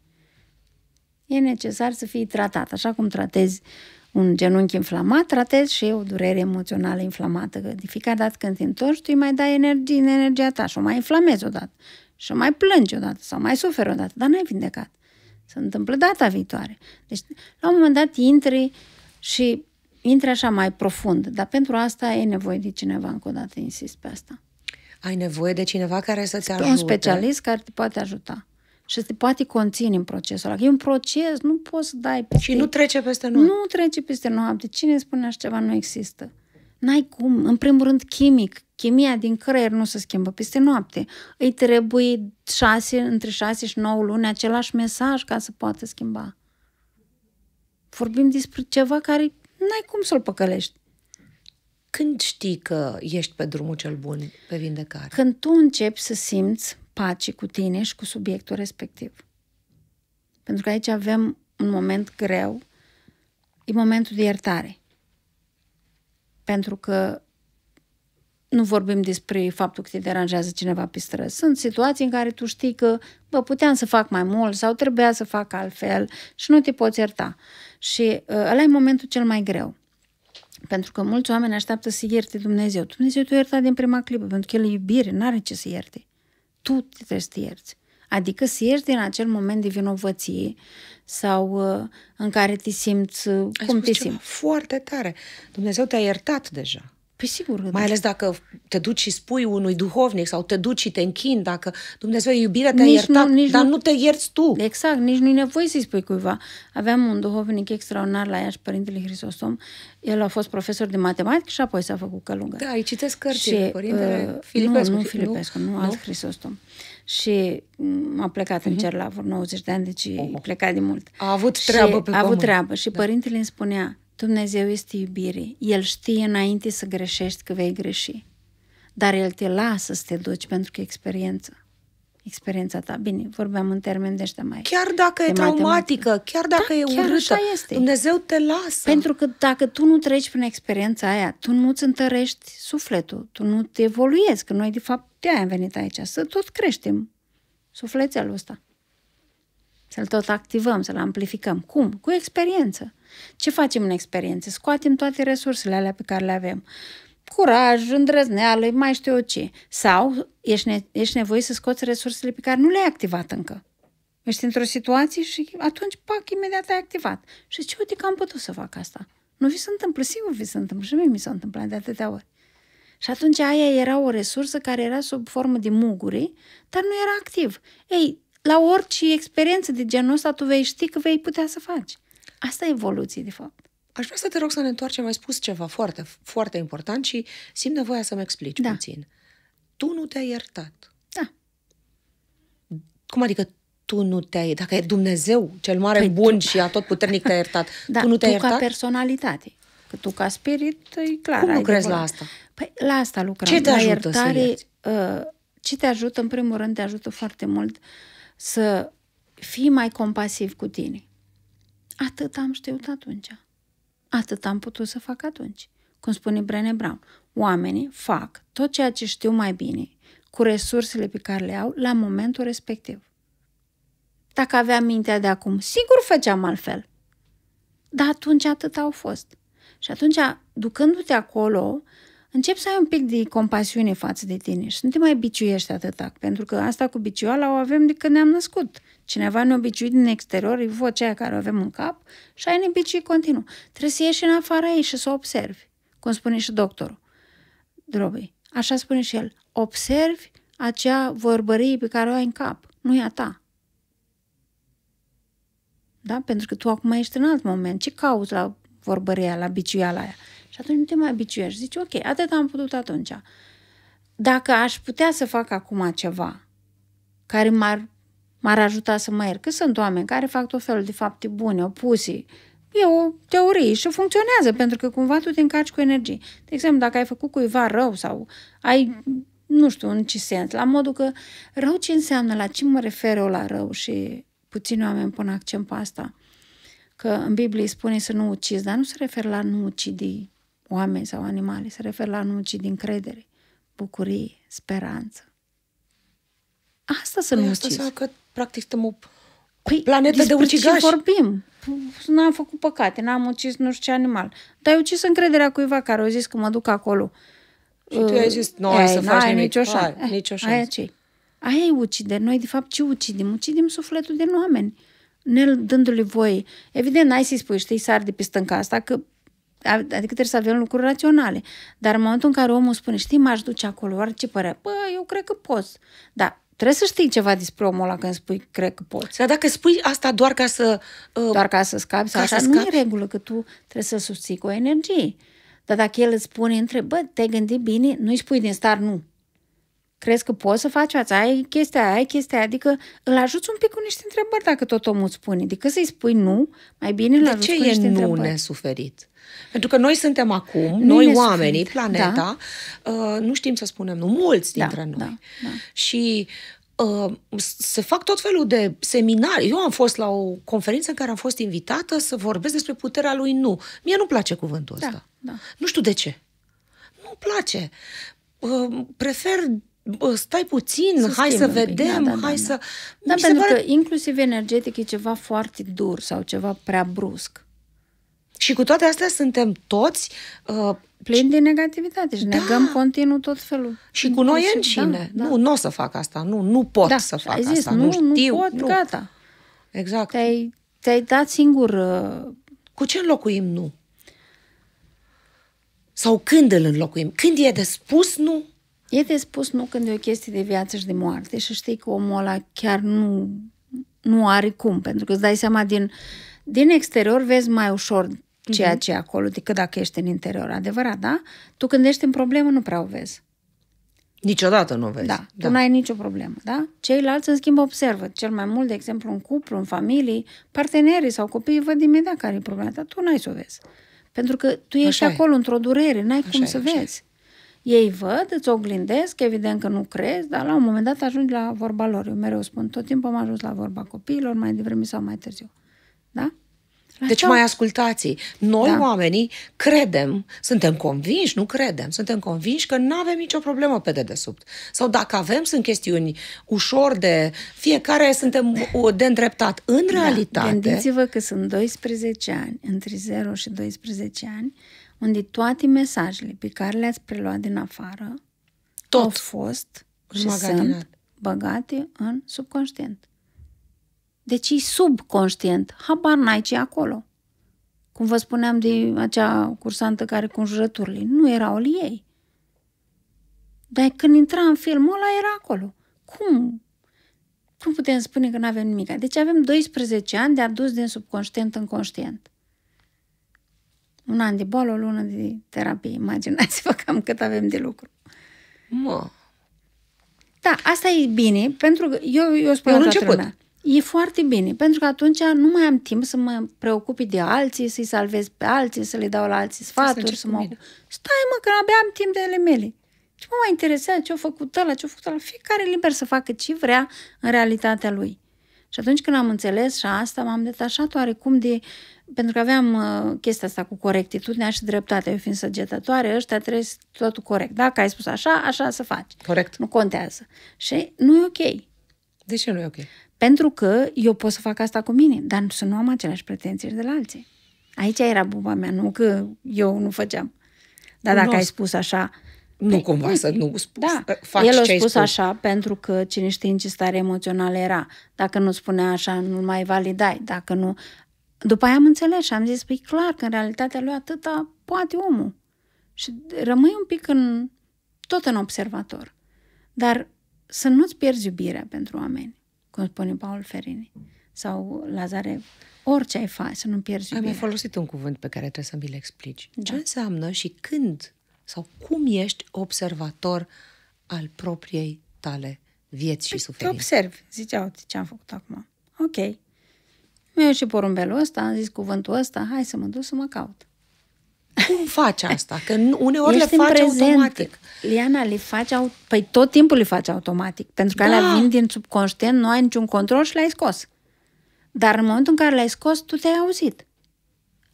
E necesar să fii tratat, așa cum tratezi uh, un genunchi inflamat, tratez și eu durere emoțională inflamată. Că de fiecare dată când te întorci, tu îi mai dai energie în energia ta și o mai inflamezi odată. Și o mai plângi odată sau mai suferi odată, dar n-ai vindecat. Se întâmplă data viitoare. Deci, la un moment dat, intri și intri așa mai profund, dar pentru asta e nevoie de cineva, încă o dată insist pe asta. Ai nevoie de cineva care să-ți ajute. Un specialist care te poate ajuta și se poate conține în procesul ăla. E un proces, nu poți să dai peste... Și nu trece peste noapte. Nu trece peste noapte. Cine spune așa ceva nu există. N-ai cum. În primul rând, chimic. Chimia din creier nu se schimbă peste noapte. Îi trebuie șase, între șase și nouă luni același mesaj ca să poată schimba. Vorbim despre ceva care n-ai cum să-l păcălești. Când știi că ești pe drumul cel bun, pe vindecare? Când tu începi să simți pace cu tine și cu subiectul respectiv. Pentru că aici avem un moment greu, e momentul de iertare. Pentru că nu vorbim despre faptul că te deranjează cineva pe străzi. Sunt situații în care tu știi că, bă, puteam să fac mai mult sau trebuia să fac altfel și nu te poți ierta. Și uh, ăla e momentul cel mai greu. Pentru că mulți oameni așteaptă să ierte Dumnezeu. Dumnezeu te-a iertat din prima clipă, pentru că El e iubire, n-are ce să ierte tu trebuie să te ierți. Adică să ieși din acel moment de vinovăție sau uh, în care te simți uh, cum te simți. Foarte tare. Dumnezeu te-a iertat deja. Păi sigur. Mai ales dacă te duci și spui unui duhovnic sau te duci și te închin, dacă Dumnezeu iubirea te-a nici iertat, nu, nici dar nu... nu te ierți tu. Exact, nici nu-i nevoie să-i spui cuiva. Aveam un duhovnic extraordinar la Iași, Părintele Hristosom. El a fost profesor de matematică și apoi s-a făcut călugă. Da, îi citesc cărțile, și, Părintele uh, Filipescu. Nu, nu Filipescu, nu, nu alt Hrisostom. Și m-a plecat uh-huh. în mhm. cer la 90 de ani, deci oh. plecat de mult. A avut treabă și pe A avut treabă și da. părintele îmi spunea, Dumnezeu este iubire. El știe înainte să greșești că vei greși. Dar El te lasă să te duci pentru că experiență experiența ta. Bine, vorbeam în termen de mai... Chiar dacă e traumatică, matematică. chiar dacă da, e chiar urâtă, este. Dumnezeu te lasă. Pentru că dacă tu nu treci prin experiența aia, tu nu-ți întărești sufletul, tu nu te evoluezi, că noi de fapt de aia am venit aici, să tot creștem sufletelul ăsta. Să-l tot activăm, să-l amplificăm. Cum? Cu experiență. Ce facem în experiență? Scoatem toate resursele alea pe care le avem. Curaj, îndrăzneală, mai știu eu ce. Sau ești, ne- ești nevoit să scoți resursele pe care nu le-ai activat încă. Ești într-o situație și atunci, pac, imediat ai activat. Și ce uite că am putut să fac asta. Nu vi se întâmplă, sigur vi se întâmplă și mie mi s-a întâmplat de atâtea ori. Și atunci aia era o resursă care era sub formă de muguri, dar nu era activ. Ei, la orice experiență de genul ăsta tu vei ști că vei putea să faci. Asta e evoluție, de fapt. Aș vrea să te rog să ne întoarcem, ai spus ceva foarte, foarte important și simt nevoia să-mi explici da. puțin. Tu nu te-ai iertat. Da. Cum adică tu nu te-ai... Dacă e Dumnezeu cel mare păi bun tu... și puternic te ai iertat, da, tu nu te-ai tu iertat? ca personalitate. Că tu ca spirit, e clar. Cum lucrezi la asta? Păi la asta lucrăm. Ce te ajută iertare, să ierți? Uh, ce te ajută? În primul rând te ajută foarte mult uh, să fii mai compasiv cu tine. Atât am știut atunci. Atât am putut să fac atunci. Cum spune Brené Brown, oamenii fac tot ceea ce știu mai bine cu resursele pe care le au la momentul respectiv. Dacă aveam mintea de acum, sigur făceam altfel. Dar atunci atât au fost. Și atunci, ducându-te acolo, Încep să ai un pic de compasiune față de tine și nu te mai biciuiești atâta, pentru că asta cu biciuala o avem de când ne-am născut. Cineva ne obiciui din exterior, e vocea care o avem în cap și ai ne bicui continuu. Trebuie să ieși în afara ei și să o observi, cum spune și doctorul drobei. Așa spune și el, observi acea vorbărie pe care o ai în cap, nu e a ta. Da? Pentru că tu acum ești în alt moment. Ce cauți la vorbăria, la biciuiala aia? Și atunci nu te mai biciuiești. Zici, ok, atât am putut atunci. Dacă aș putea să fac acum ceva care m-ar, m-ar ajuta să mă iert, că sunt oameni care fac tot felul de fapte bune, opusii, e o teorie și funcționează pentru că cumva tu te încarci cu energie. De exemplu, dacă ai făcut cuiva rău sau ai, nu știu în ce sens, la modul că rău ce înseamnă, la ce mă refer eu la rău și puțini oameni pun accent pe asta. Că în Biblie spune să nu ucizi, dar nu se referă la nu ucidi oameni sau animale, se refer la anunții din credere, bucurie, speranță. Asta să nu ucizi. Asta că practic suntem o păi, planetă de ucigași. ce vorbim? N-am făcut păcate, n-am ucis nu știu ce animal. Dar ai ucis încrederea cuiva care au zis că mă duc acolo. Și uh, tu ai uh, zis, nu ai să faci nimic. Nicio șansă. Ai, nicio șansă. Aia ce Aia e ucide. Noi, de fapt, ce ucidem? Ucidem sufletul din oameni. Ne dându-le voie. Evident, n-ai să-i spui, știi, sar de pe stânca asta, că Adică trebuie să avem lucruri raționale. Dar în momentul în care omul spune, știi, m-aș duce acolo, ce părea? bă, eu cred că poți. Da, Trebuie să știi ceva despre omul ăla când spui, cred că poți. Dar dacă spui asta doar ca să... Uh, doar ca să scapi, ca așa, să scapi. nu e regulă că tu trebuie să susții cu o energie. Dar dacă el îți spune, întreb, bă, te-ai gândit bine? Nu-i spui din star nu. Crezi că poți să faci asta? Ai chestia aia, ai chestia aia. Adică îl ajuți un pic cu niște întrebări dacă tot omul îți spune. Adică să-i spui nu, mai bine îl ajuți ce cu niște e nu întrebări. nesuferit? Pentru că noi suntem acum, nu noi oamenii, sfânt. Da. planeta, da. uh, nu știm să spunem nu, mulți da, dintre da, noi. Da, da. Și uh, se fac tot felul de seminarii. Eu am fost la o conferință în care am fost invitată să vorbesc despre puterea lui nu. Mie nu place cuvântul da, ăsta. Da. Nu știu de ce. nu place. Uh, prefer uh, stai puțin, să hai să păi, vedem, da, da, hai da, să... da, da pentru pare... că inclusiv energetic e ceva foarte dur sau ceva prea brusc. Și cu toate astea suntem toți uh, plini de negativitate și da. negăm continuu tot felul. Și cu noi încine. Da, da. Nu, nu o să fac asta. Nu, nu pot da. să fac zis, asta. Nu, nu știu. Nu pot, nu. gata. Exact. Te-ai, te-ai dat singur... Uh... Cu ce înlocuim nu? Sau când îl înlocuim? Când e de spus nu? E de spus nu când e o chestie de viață și de moarte și știi că omul ăla chiar nu, nu are cum, pentru că îți dai seama din, din exterior vezi mai ușor ceea mhm. ce e acolo decât adică dacă ești în interior. Adevărat, da? Tu când ești în problemă nu prea o vezi. Niciodată nu o vezi. Da, tu da. n ai nicio problemă, da? Ceilalți, în schimb, observă. Cel mai mult, de exemplu, în cuplu, în familie, partenerii sau copiii văd imediat care e problema, dar tu n-ai să o vezi. Pentru că tu ești așa acolo e. într-o durere, n-ai așa cum e, să vezi. E. Ei văd, îți oglindesc, evident că nu crezi, dar la un moment dat ajungi la vorba lor. Eu mereu spun, tot timpul am ajuns la vorba copiilor, mai devreme sau mai târziu. Da? Deci da. mai ascultați Noi, da. oamenii, credem, suntem convinși, nu credem, suntem convinși că nu avem nicio problemă pe dedesubt. Sau dacă avem, sunt chestiuni ușor de... Fiecare suntem de îndreptat. În da, realitate... Gândiți-vă că sunt 12 ani, între 0 și 12 ani, unde toate mesajele pe care le-ați preluat din afară Tot. au fost și sunt băgate în subconștient. Deci e subconștient. Habar n-ai ce acolo. Cum vă spuneam de acea cursantă care cu înjurăturile. Nu erau al ei. Dar când intra în filmul ăla, era acolo. Cum? Cum putem spune că nu avem nimic? Deci avem 12 ani de adus din subconștient în conștient. Un an de boală, o lună de terapie. Imaginați-vă cam cât avem de lucru. Mă. Da, asta e bine, pentru că eu, eu spun eu la început. Lumea. E foarte bine, pentru că atunci nu mai am timp să mă preocup de alții, să-i salvez pe alții, să le dau la alții sfaturi, să, mă... Mine. Stai mă, că abia am timp de ele mele. Ce mă mai interesează ce-a făcut ăla, ce-a făcut ăla. Fiecare liber să facă ce vrea în realitatea lui. Și atunci când am înțeles și asta, m-am detașat oarecum de... Pentru că aveam uh, chestia asta cu corectitudinea și dreptatea, eu fiind săgetătoare, ăștia trebuie să totul corect. Dacă ai spus așa, așa să faci. Corect. Nu contează. Și nu e ok. De ce nu e ok? Pentru că eu pot să fac asta cu mine, dar să nu am aceleași pretenții de la alții. Aici era buba mea, nu că eu nu făceam. Dar dacă ai spus așa... Nu pe, cumva să nu spus, da. faci El a spus, spus așa pentru că cine știe în ce stare emoțională era. Dacă nu spunea așa, nu mai validai. Dacă nu... După aia am înțeles și am zis, păi clar că în realitatea lui atâta poate omul. Și rămâi un pic în, tot în observator. Dar să nu-ți pierzi iubirea pentru oameni cum spune Paul Ferini, sau Lazarev. Orice ai face, să nu pierzi iubirea. Ai folosit un cuvânt pe care trebuie să mi-l explici. Da. Ce înseamnă și când sau cum ești observator al propriei tale vieți și păi, suferințe? Observ, ziceau ce am făcut acum. Ok. Mi-a ieșit porumbelul ăsta, am zis cuvântul ăsta, hai să mă duc să mă caut. Cum faci asta? Că uneori Ești le faci automatic. Liana, le faci au... Păi tot timpul le faci automatic. Pentru că da. alea vin din subconștient, nu ai niciun control și le ai scos. Dar în momentul în care le ai scos, tu te-ai auzit.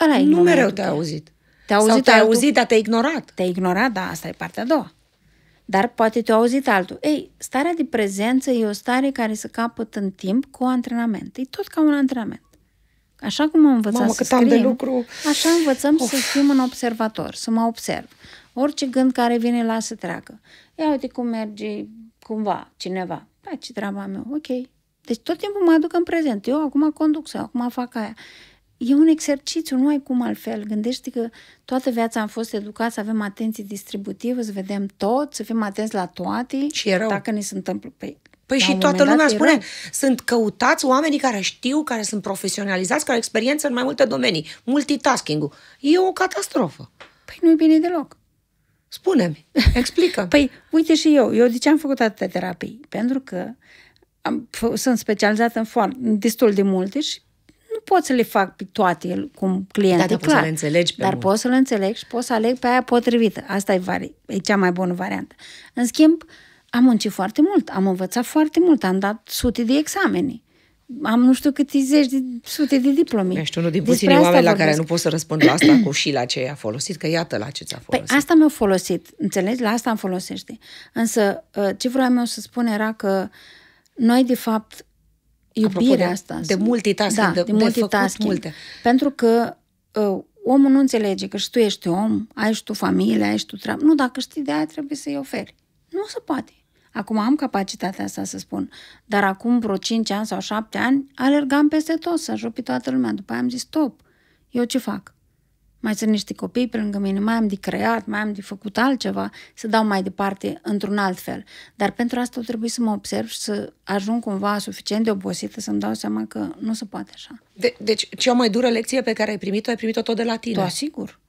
Ăla nu mereu te-ai auzit. Te-ai auzit, Sau te-ai altul... auzit, dar te-ai ignorat. Te-ai ignorat, da, asta e partea a doua. Dar poate te ai auzit altul. Ei, starea de prezență e o stare care se capătă în timp cu antrenament. E tot ca un antrenament. Așa cum am învățat Mamă, să scriem, de lucru. așa învățăm of. să fim un observator, să mă observ. Orice gând care vine, lasă treacă. Ia uite cum merge cumva, cineva. Da, ce treaba mea, ok. Deci tot timpul mă aduc în prezent. Eu acum conduc sau acum fac aia. E un exercițiu, nu ai cum altfel. Gândește că toată viața am fost educați să avem atenție distributivă, să vedem tot, să fim atenți la toate. Și e rău. Dacă ne se întâmplă. Păi, Păi la și toată lumea spune, era... sunt căutați oamenii care știu, care sunt profesionalizați, care au experiență în mai multe domenii. Multitasking-ul. E o catastrofă. Păi nu-i bine deloc. Spune-mi, explică Păi, uite și eu, eu de ce am făcut atâtea terapii? Pentru că am, f- sunt specializată în foarte, destul de multe și nu pot să le fac pe toate cum clientul. Dar clar. Să le înțelegi pe dar mult. pot să le înțeleg și pot să aleg pe aia potrivită. Asta e, vari- e cea mai bună variantă. În schimb, uh, am muncit foarte mult, am învățat foarte mult, am dat sute de examene. Am nu știu câte zeci de sute de diplome. Ești unul din puținii oameni vorbesc. la care nu pot să răspund la asta cu și la ce a folosit, că iată la ce ți-a păi, folosit. Păi asta mi-a folosit, înțelegi? La asta am folosește. Însă uh, ce vreau eu să spun era că noi, de fapt, iubirea de, asta... De da, multitasking, da, de, de, multitasking, făcut multe. Pentru că uh, omul nu înțelege că și tu ești om, ai și tu familie, ai și tu treabă. Nu, dacă știi de aia, trebuie să-i oferi. Nu se poate. Acum am capacitatea asta să spun, dar acum vreo 5 ani sau 7 ani alergam peste tot să ajut pe toată lumea. După aia am zis, stop, eu ce fac? Mai sunt niște copii pe lângă mine, mai am de creat, mai am de făcut altceva, să dau mai departe într-un alt fel. Dar pentru asta trebuie să mă observ și să ajung cumva suficient de obosită să-mi dau seama că nu se poate așa. De- deci, cea mai dură lecție pe care ai primit-o, ai primit-o tot de la tine. Da, sigur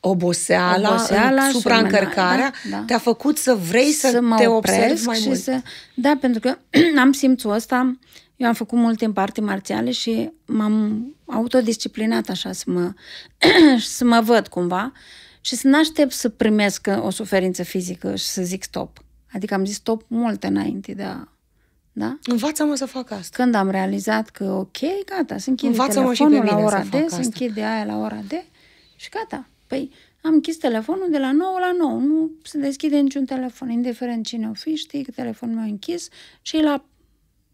oboseala, oboseala supraîncărcarea da, da. te-a făcut să vrei să, să te opresc mai mult. Să... Da, pentru că am simțul ăsta, eu am făcut mult timp arte marțiale și m-am autodisciplinat așa să mă, să mă văd cumva și să n aștept să primesc o suferință fizică și să zic stop. Adică am zis stop mult înainte de a da? Învață-mă să fac asta. Când am realizat că ok, gata, să închide Învață-mă telefonul și pe mine la ora D, se închide aia la ora D și gata. Păi am închis telefonul de la 9 la 9, nu se deschide niciun telefon, indiferent cine o fi, știi că telefonul meu închis și la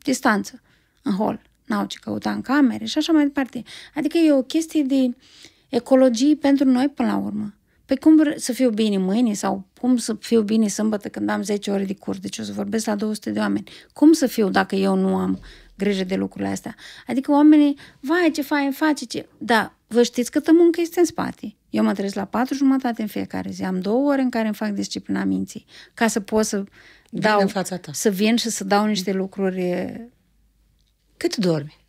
distanță, în hol. N-au ce căuta în camere și așa mai departe. Adică e o chestie de ecologie pentru noi până la urmă pe păi cum să fiu bine mâine sau cum să fiu bine sâmbătă când am 10 ore de curs, deci o să vorbesc la 200 de oameni. Cum să fiu dacă eu nu am grijă de lucrurile astea? Adică oamenii, vai ce fain face, ce... Da, vă știți câtă muncă este în spate. Eu mă trezesc la patru jumătate în fiecare zi. Am două ore în care îmi fac disciplina minții. Ca să pot să Vin dau... În fața ta. Să vin și să dau niște lucruri... Cât dormi?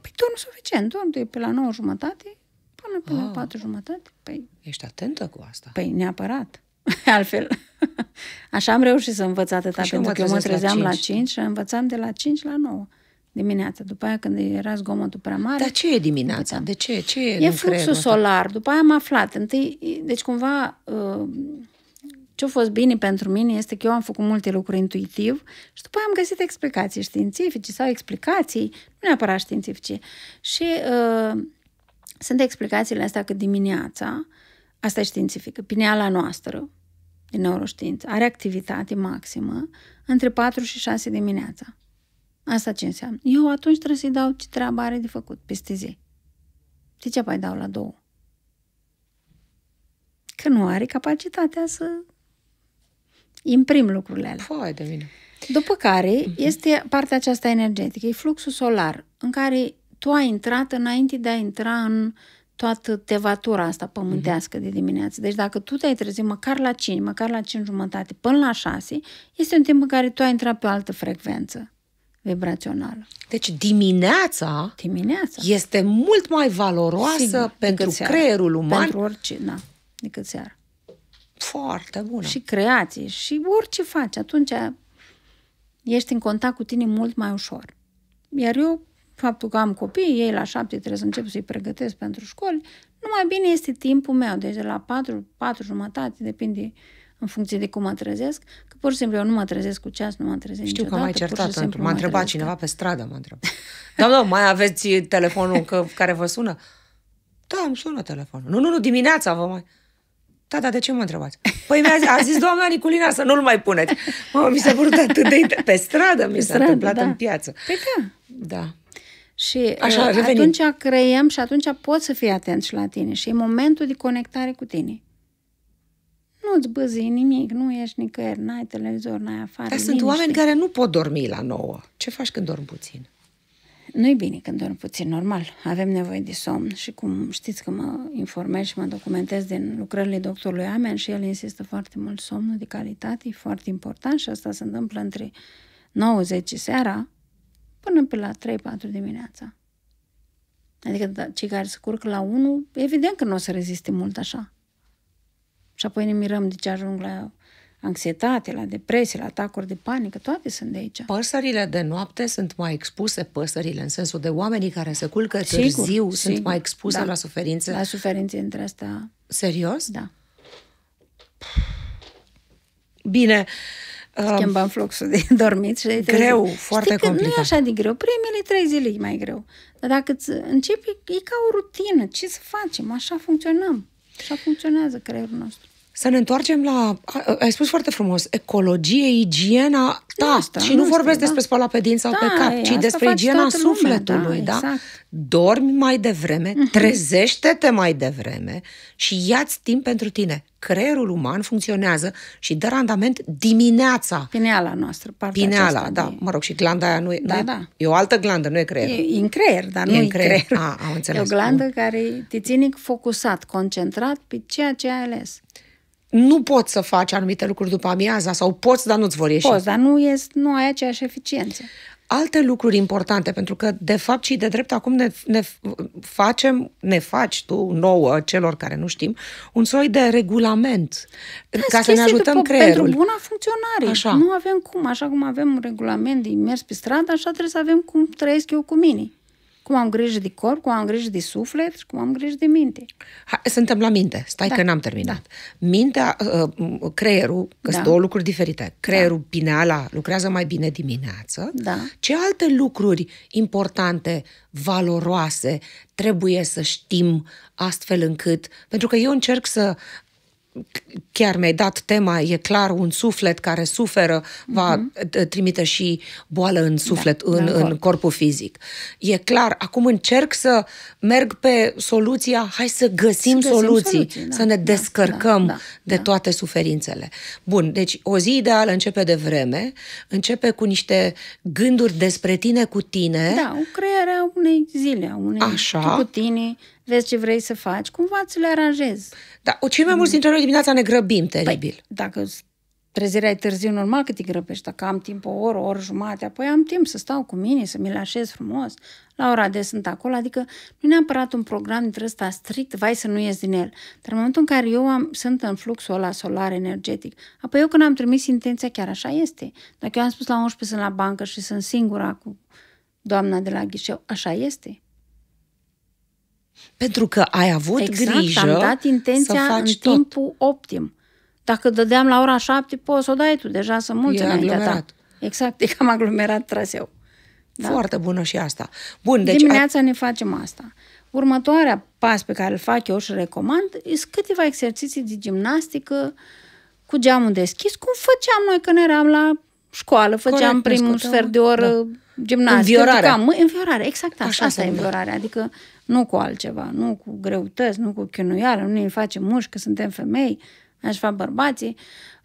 Păi dorm suficient. Dorm de pe la 9 jumătate până, până oh. la 4 jumătate. Păi Ești atentă cu asta? Păi neapărat. Altfel, așa am reușit să învăț atâta, păi pentru că eu mă trezeam la 5. la 5 și învățam de la 5 la 9 dimineața. După aia când era zgomotul prea mare... Dar ce e dimineața? De ce? ce e e fluxul solar. După aia am aflat. Întâi, deci cumva uh, ce a fost bine pentru mine este că eu am făcut multe lucruri intuitiv și după am găsit explicații științifice sau explicații, nu neapărat științifice. Și uh, sunt explicațiile astea că dimineața asta e științifică, pineala noastră, din neuroștiință, are activitate maximă între 4 și 6 dimineața. Asta ce înseamnă? Eu atunci trebuie să-i dau ce treabă are de făcut peste zi. De ce mai dau la două? Că nu are capacitatea să imprim lucrurile alea. Foai de mine. După care uh-huh. este partea aceasta energetică, e fluxul solar, în care tu ai intrat înainte de a intra în uh, toată tevatura asta mhm. pământească de dimineață. Deci dacă tu te-ai trezit măcar la 5, măcar la 5 jumătate, până la 6, este un timp în care tu ai intrat pe o altă frecvență vibrațională. Deci dimineața, dimineața. este mult mai valoroasă Sigur, pentru creierul uman. Pentru orice, da, decât seara. Foarte bună. Și creații, și orice faci, atunci ești în contact cu tine mult mai ușor. Iar eu faptul că am copii, ei la șapte trebuie să încep să-i pregătesc pentru școli, nu mai bine este timpul meu, deci de la patru, patru jumătate, depinde în funcție de cum mă trezesc, că pur și simplu eu nu mă trezesc cu ceas, nu mă trezesc Știu niciodată. Știu că m-ai certat, m-a întrebat cineva pe stradă, m-a întrebat. Doamna, mai aveți telefonul că, care vă sună? Da, îmi sună telefonul. Nu, nu, nu, dimineața vă mai... Da, da, de ce mă întrebați? Păi mi-a zis, a zis doamna Niculina să nu-l mai puneți. Mă, mi s-a părut atât de... Pe stradă mi s-a stradă, întâmplat da. în piață. Păi da. Da. Și Așa, uh, atunci creiem și atunci poți să fii atent și la tine. Și e momentul de conectare cu tine. Nu-ți băzi nimic, nu ești nicăieri, n-ai televizor, n-ai afară. Dar sunt oameni care nu pot dormi la nouă. Ce faci când dormi puțin? nu e bine când dorm puțin, normal. Avem nevoie de somn și cum știți că mă informez și mă documentez din lucrările doctorului Amen și el insistă foarte mult somnul de calitate, e foarte important și asta se întâmplă între 9-10 seara până pe la 3-4 dimineața. Adică da, cei care se curcă la 1, evident că nu o să reziste mult așa. Și apoi ne mirăm de ce ajung la anxietate, la depresie, la atacuri de panică, toate sunt de aici. Păsările de noapte sunt mai expuse, păsările, în sensul de oamenii care se culcă sigur, târziu sigur, sunt mai expuse da, la suferințe. La suferințe între astea. Serios? Da. Bine, Schimbam fluxul de dormit și de Greu, zile. foarte Știi complicat. nu e așa de greu. Primele trei zile e mai greu. Dar dacă îți începi, e ca o rutină. Ce să facem? Așa funcționăm. Așa funcționează creierul nostru. Să ne întoarcem la, ai spus foarte frumos, ecologie, igiena ta. Asta, și nu nu vorbesc da. despre spăla pe dinți sau da, pe cap, ci despre igiena sufletului. Lumea, da, da? Exact. Dormi mai devreme, mhm. trezește-te mai devreme și ia-ți timp pentru tine creierul uman funcționează și dă randament dimineața. Pineala noastră. Partea Pineala, da. De... Mă rog, și glanda aia nu e... Da, nu da? e, da. E o altă glandă, nu e creier. E în creier, dar nu e în creier. creier. A, am înțeles. E o glandă care te ține focusat, concentrat pe ceea ce ai ales nu poți să faci anumite lucruri după amiaza sau poți, dar nu-ți vor ieși. Poți, dar nu, e, nu ai aceeași eficiență alte lucruri importante, pentru că, de fapt, și de drept acum ne, ne facem, ne faci tu, nouă, celor care nu știm, un soi de regulament da, ca să ne ajutăm după, creierul. Pentru buna funcționare. Așa. Nu avem cum, așa cum avem un regulament de mers pe stradă, așa trebuie să avem cum trăiesc eu cu mine cum am grijă de corp, cum am grijă de suflet și cum am grijă de minte. Ha, suntem la minte. Stai da. că n-am terminat. Da. Mintea, uh, creierul, că da. sunt două lucruri diferite. Da. Creierul, da. pineala, lucrează mai bine dimineață. Da. Ce alte lucruri importante, valoroase, trebuie să știm astfel încât... Pentru că eu încerc să chiar mi-ai dat tema, e clar, un suflet care suferă va uh-huh. trimite și boală în suflet, da, în, în, corpul fizic. E clar, acum încerc să merg pe soluția, hai să găsim, găsim soluții, soluții da, să ne da, descărcăm da, da, de da. toate suferințele. Bun, deci o zi ideală începe de vreme, începe cu niște gânduri despre tine cu tine. Da, o creare a unei zile, a unei Așa. cu tine, vezi ce vrei să faci, cumva ți le aranjezi. Da, o cei mai mulți dintre noi dimineața ne grăbim teribil. Păi, dacă trezirea e târziu, normal că te grăbești. Dacă am timp o oră, o oră jumate, apoi am timp să stau cu mine, să mi-l așez frumos. La ora de sunt acolo, adică nu neapărat un program dintre ăsta strict, vai să nu ies din el. Dar în momentul în care eu am, sunt în fluxul ăla solar energetic, apoi eu când am trimis intenția, chiar așa este. Dacă eu am spus la 11 sunt la bancă și sunt singura cu doamna de la ghișeu, așa este. Pentru că ai avut exact, grijă am dat intenția să faci în tot. timpul optim. Dacă dădeam la ora șapte, poți să o dai tu deja, să mulți înaintea ta. Exact, e cam aglomerat traseu. Da? Foarte bună și asta. Bun, deci Dimineața ai... ne facem asta. Următoarea pas pe care îl fac eu și recomand sunt câteva exerciții de gimnastică cu geamul deschis, cum făceam noi când eram la școală, făceam Corect, primul sfert de oră da. gimnastică. Înviorarea. Cam, înviorare, exact asta, asta e înviorarea. Adică nu cu altceva, nu cu greutăți, nu cu chinuială, nu ne facem mușcă, suntem femei, aș fac bărbații,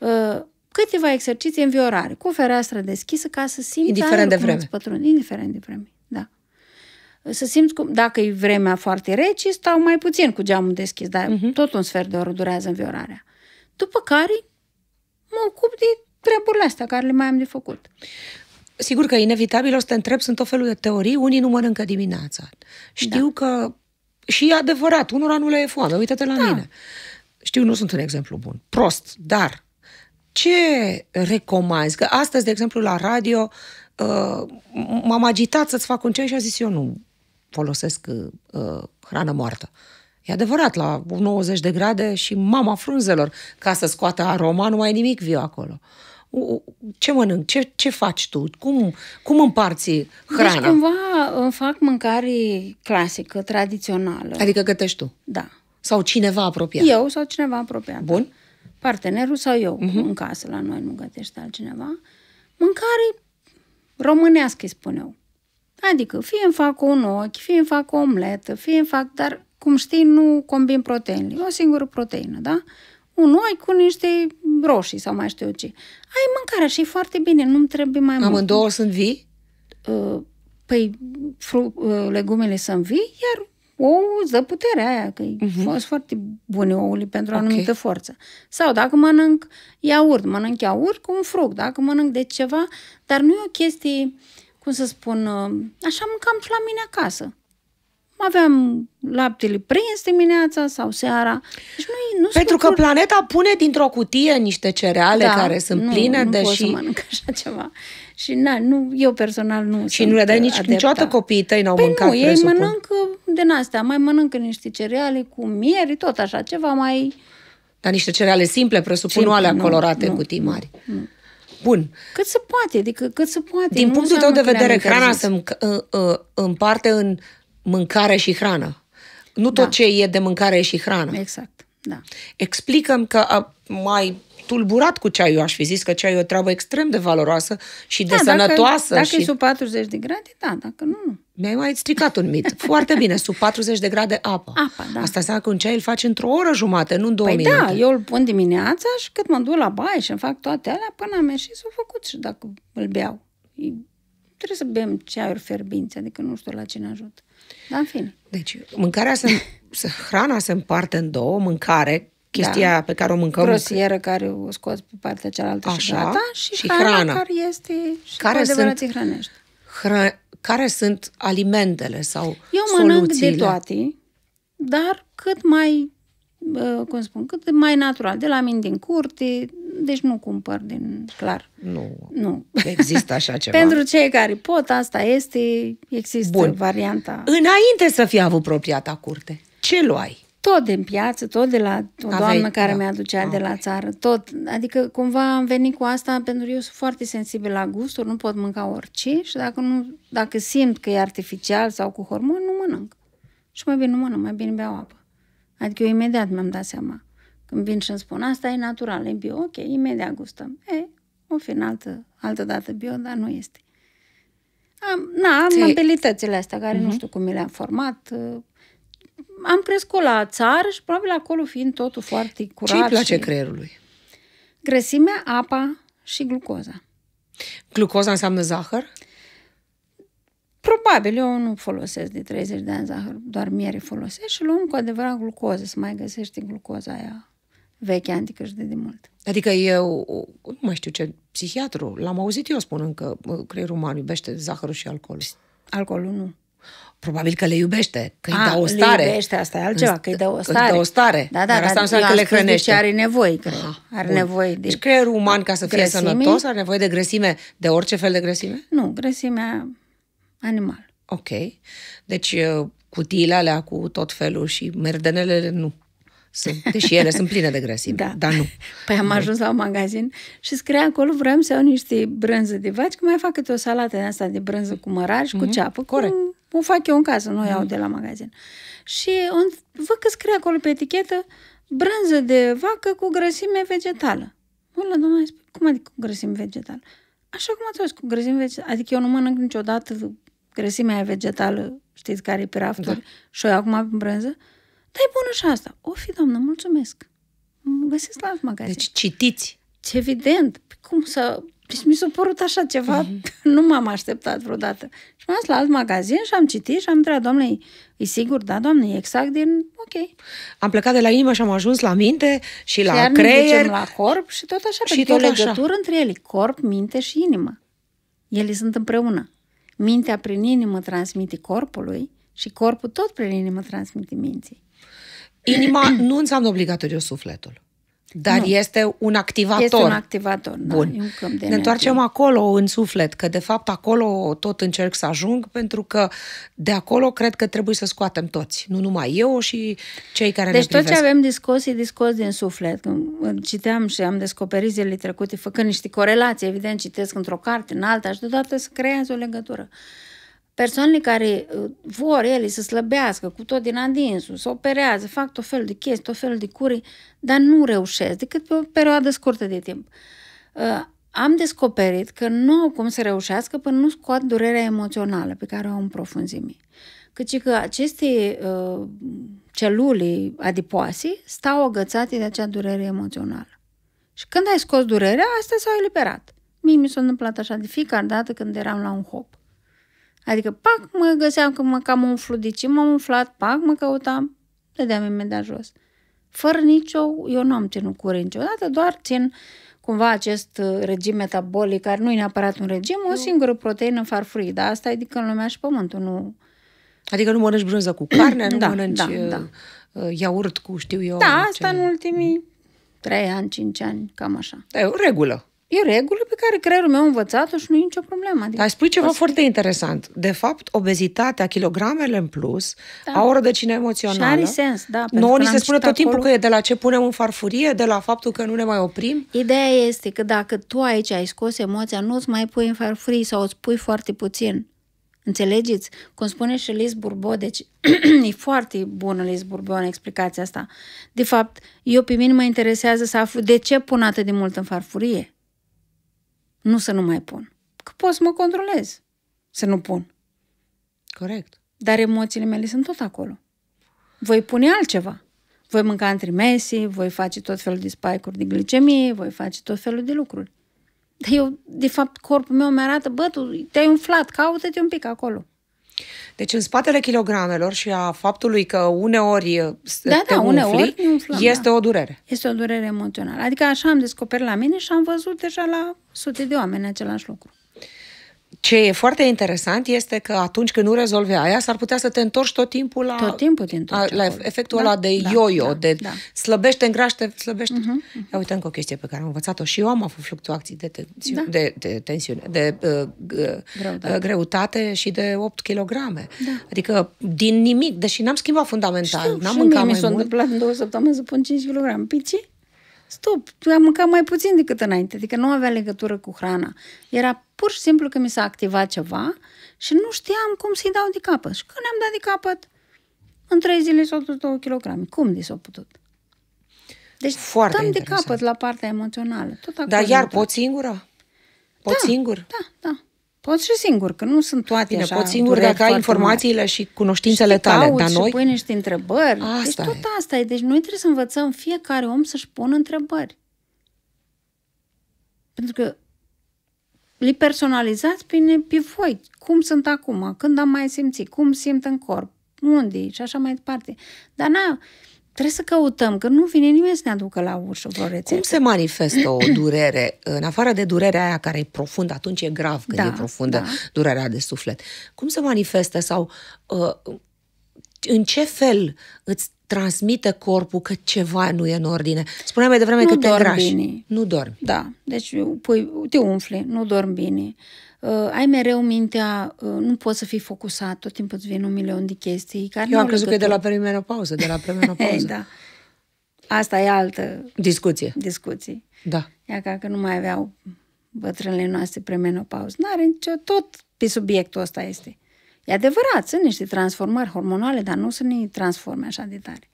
ă, câteva exerciții înviorare, cu fereastră deschisă ca să simți indiferent de vreme. Pătrund, indiferent de vreme, da. Să simți cum, dacă e vremea foarte rece, stau mai puțin cu geamul deschis, dar uh-huh. tot un sfert de oră durează înviorarea. După care mă ocup de treburile astea care le mai am de făcut sigur că inevitabil o să te întreb, sunt tot felul de teorii, unii nu mănâncă dimineața. Știu da. că și e adevărat, unora nu le e foame, uite-te la da. mine. Știu, nu sunt un exemplu bun. Prost, dar ce recomanzi? Că astăzi, de exemplu, la radio uh, m-am agitat să-ți fac un ceai și a zis eu nu folosesc uh, uh hrană moartă. E adevărat, la 90 de grade și mama frunzelor, ca să scoată aroma, nu mai e nimic viu acolo. Uh, ce mănânc, ce, ce faci tu, cum, cum împarți hrana. Deci cumva uh, fac mâncare clasică, tradițională. Adică gătești tu? Da. Sau cineva apropiat? Eu sau cineva apropiat. Bun. Partenerul sau eu, uh-huh. în casă, la noi nu gătește altcineva. Mâncare românească, îi spun eu. Adică fie îmi fac un ochi, fie îmi fac o omletă, fie îmi fac, dar cum știi, nu combin proteinele. O singură proteină, da? un oi cu niște roșii sau mai știu eu ce. Ai mâncarea și e foarte bine, nu-mi trebuie mai mult. Amândouă sunt vii? Uh, păi fru- uh, legumele sunt vii, iar ouul îți dă puterea aia, că uh-huh. Mhm. fost foarte bune ouăle pentru okay. anumită forță. Sau dacă mănânc iaurt, mănânc iaurt cu un fruct, dacă mănânc de ceva, dar nu e o chestie, cum să spun, uh, așa mâncam și la mine acasă aveam laptele prins dimineața sau seara. Deci nu, nu Pentru că planeta pune dintr-o cutie niște cereale da, care sunt nu, pline, nu deși... Pot mănânc așa ceva. Și na, nu, eu personal nu Și nu le dai nici, adepta. niciodată copiii tăi n-au păi mâncat, nu, ei presupun. mănâncă uh, din astea, mai mănâncă niște cereale cu miere, tot așa, ceva mai... Dar niște cereale simple, presupun, simple, nu alea nu, colorate nu, cu timari. Nu. Bun. Cât se poate, adică cât se poate. Din punctul tău de vedere, hrana se uh, uh, împarte în mâncare și hrană. Nu da. tot ce e de mâncare și hrană. Exact, da. Explicăm că mai tulburat cu ceaiul, aș fi zis că ceaiul e o treabă extrem de valoroasă și de da, sănătoasă. Dacă, dacă și... e sub 40 de grade, da, dacă nu, nu. Mi-ai mai stricat un mit. Foarte bine, sub 40 de grade apă. Apa, da. Asta înseamnă că un ceai îl faci într-o oră jumate, nu în două păi da, minute. da, eu îl pun dimineața și cât mă duc la baie și îmi fac toate alea, până am ieșit s-o făcut și dacă îl beau. Trebuie să bem ceaiuri ferbinți, adică nu știu la cine ajută. Da, în fine. Deci, mâncarea se, se, hrana se împarte în două, mâncare, chestia da. pe care o mâncăm... Prosieră care o scoți pe partea cealaltă Așa, și gata, și, și hrana, hrana care este și care sunt, ți hrănești. Hră, care sunt alimentele sau Eu mănânc soluțiile? de toate, dar cât mai cum spun, cât mai natural, de la mine din curte, deci nu cumpăr din clar. Nu. Nu. Există așa ceva. Pentru cei care pot, asta este, există Bun. varianta. Înainte să fi avut propria ta curte, ce luai? Tot din piață, tot de la o Aveai, doamnă care da. mi-aducea okay. de la țară, tot. Adică cumva am venit cu asta pentru că eu sunt foarte sensibil la gusturi, nu pot mânca orice și dacă, nu, dacă simt că e artificial sau cu hormon, nu mănânc. Și mai bine nu mănânc, mai bine beau apă. Adică eu imediat mi-am dat seama. Când vin și îmi spun, asta e natural, e bio, ok, imediat gustăm. E, o fi în altă, altă dată bio, dar nu este. Am, na, am Ți... abilitățile astea care uh-huh. nu mhm. știu cum mi le-am format. Uh, am crescut la țară și probabil acolo fiind totul foarte curat. Ce i place și... creierului? Grăsimea, apa și glucoza. Glucoza înseamnă zahăr? Probabil, eu nu folosesc de 30 de ani zahăr, doar miere folosesc și luăm cu adevărat glucoză, să mai găsești glucoza aia veche și de mult. Adică eu, nu mai știu ce, psihiatru, l-am auzit eu spunând că creierul uman iubește zahărul și alcoolul. Alcoolul nu. Probabil că le iubește, că A, îi dă o stare. Le iubește, asta e altceva, că îi dă o stare. Că îi dă o stare. Da, da, Dar asta înseamnă că le hrănește. Și are nevoie, cred. Aha, are bun. nevoie de Deci creierul uman, ca să fie grăsime. sănătos, are nevoie de grăsime, de orice fel de grăsime? Nu, grăsimea Animal. Ok. Deci uh, cutiile alea cu tot felul și merdenelele nu. Sunt, deși ele sunt pline de grăsime, da. dar nu. Păi am deci- ajuns la un magazin și scria acolo, vreau să iau niște brânză de vaci, că mai fac câte o salată de asta de brânză cu mărar și mm-hmm. cu mhm. ceapă. Corect. Cum o fac eu în casă, nu mm-hmm. iau mhm. de la magazin. Și un, văd că scrie acolo pe etichetă brânză de vacă cu grăsime vegetală. Mă la domnul cum adică cu grăsime vegetală? Așa cum ați zis, cu grăsime vegetală. Adică eu nu mănânc niciodată grăsimea vegetală, știți care e pe rafturi, da. și eu acum în brânză, dar e bună și asta. O fi, doamnă, mulțumesc. Găsiți la alt magazin. Deci citiți. Ce evident. Păi cum să... Deci mi s-a părut așa ceva, mm-hmm. nu m-am așteptat vreodată. Și m-am la alt magazin și am citit și am întrebat, doamne, e sigur? Da, doamne, e exact din... Ok. Am plecat de la inimă și am ajuns la minte și, și la creier. la corp și tot așa, și tot o legătură așa. între ele, corp, minte și inimă. Ele sunt împreună. Mintea prin inimă transmite corpului și corpul tot prin inimă transmite minții. Inima nu înseamnă obligatoriu sufletul. Dar nu. este un activator. Este un activator, da, Bun. Da, un câmp de ne energie. întoarcem acolo în suflet, că de fapt acolo tot încerc să ajung, pentru că de acolo cred că trebuie să scoatem toți, nu numai eu și cei care deci ne Deci tot ce avem e discos din suflet. Citeam și am descoperit zilele trecute, făcând niște corelații, evident, citesc într-o carte, în alta și deodată se creează o legătură persoanele care uh, vor ele să slăbească cu tot din adinsul, să operează, fac tot felul de chestii, tot felul de curi, dar nu reușesc decât pe o perioadă scurtă de timp. Uh, am descoperit că nu au cum să reușească până nu scot durerea emoțională pe care o au în profunzime. Căci că aceste uh, celule adipoase stau agățate de acea durere emoțională. Și când ai scos durerea, asta s-a eliberat. Mie mi s-a întâmplat așa de fiecare dată când eram la un hop. Adică, pac, mă găseam că mă cam umflu, de ce m-am umflat, pac, mă căutam, dădeam imediat jos. Fără nicio, eu nu am ținut curent niciodată, doar țin cumva acest uh, regim metabolic, care nu e neapărat un regim, nu. o singură proteină farfurii. dar asta e adică în lumea și pământul, nu... Adică nu mănânci brânză cu carne, nu da, mănânci da, uh, da. Uh, iaurt cu știu eu... Da, asta ce... în ultimii trei ani, cinci ani, cam așa. Da, e o regulă. E regulă pe care creierul meu a învățat-o și nu e nicio problemă. Adică Ai spui ceva posibil. foarte interesant. De fapt, obezitatea, kilogramele în plus, da. au o rădăcină emoțională. Și are sens, da. Nu, ni se spune tot timpul acolo... că e de la ce punem în farfurie, de la faptul că nu ne mai oprim. Ideea este că dacă tu aici ai scos emoția, nu-ți mai pui în farfurie sau îți pui foarte puțin. Înțelegeți? Cum spune și Liz Burbo, deci e foarte bună Liz Burbo în explicația asta. De fapt, eu pe mine mă interesează să aflu de ce pun atât de mult în farfurie. Nu să nu mai pun. Că pot să mă controlez să nu pun. Corect. Dar emoțiile mele sunt tot acolo. Voi pune altceva. Voi mânca întrimesi, voi face tot felul de spike-uri de glicemie, voi face tot felul de lucruri. Dar eu, de fapt, corpul meu mi arată, bă, tu te-ai umflat, caută-te un pic acolo. Deci în spatele kilogramelor și a faptului că uneori uh, da, te da, umfli, uneori umflăm, da. este da. o durere. Este o durere emoțională. Adică așa am descoperit la mine și am văzut deja la sute de oameni același lucru ce e foarte interesant este că atunci când nu rezolve aia, s-ar putea să te întorci tot timpul la, tot timpul te la efectul da, ăla de da, yo-yo, da, de da. slăbește, îngraște, slăbește. Uh-huh, uh-huh. Ia uite încă o chestie pe care am învățat-o și eu am avut fluctuații de, tensiu- da. de, de tensiune, de uh, greutate. Uh, greutate și de 8 kg. Da. Adică din nimic, deși n-am schimbat fundamental, Știu, n-am mâncat mai mi s-a mult. întâmplat în două săptămâni să pun 5 kg. pici stop, am mâncat mai puțin decât înainte, adică nu avea legătură cu hrana. Era pur și simplu că mi s-a activat ceva și nu știam cum să-i dau de capăt. Și când am dat de capăt, în trei zile s-au dus 2 kg. Cum de s-au putut? Deci Foarte stăm interesant. de capăt la partea emoțională. Tot Dar iar poți singură? Poți da, singur? Da, da. Poți și singur, că nu sunt toate Bine, așa. Poți singur dacă ai informațiile mare. și cunoștințele și tale, dar noi... Și pui niște întrebări. Asta deci tot asta e. Deci noi trebuie să învățăm fiecare om să-și pună întrebări. Pentru că li personalizați pe, pe voi. Cum sunt acum? Când am mai simțit? Cum simt în corp? Unde? Și așa mai departe. Dar na, Trebuie să căutăm, că nu vine nimeni să ne aducă la ușă vreo rețetă. Cum se manifestă o durere, în afară de durerea aia care e profundă, atunci e grav când da, e profundă da. durerea de suflet. Cum se manifestă sau uh, în ce fel îți transmite corpul că ceva nu e în ordine. Spuneam mai devreme nu că te îngrași. Bine. Nu dormi. Da, deci pui, te umfli, nu dormi bine. Uh, ai mereu mintea, uh, nu poți să fii focusat, tot timpul îți vin un milion de chestii. Care Eu am crezut că e de la perimenopauză, de la premenopauză. da. Asta e altă... Discuție. Discuție. Da. Ea ca că nu mai aveau bătrânile noastre premenopauză. N-are nicio... Tot pe subiectul ăsta este. E adevărat, sunt niște transformări hormonale, dar nu să ne transforme așa de tare.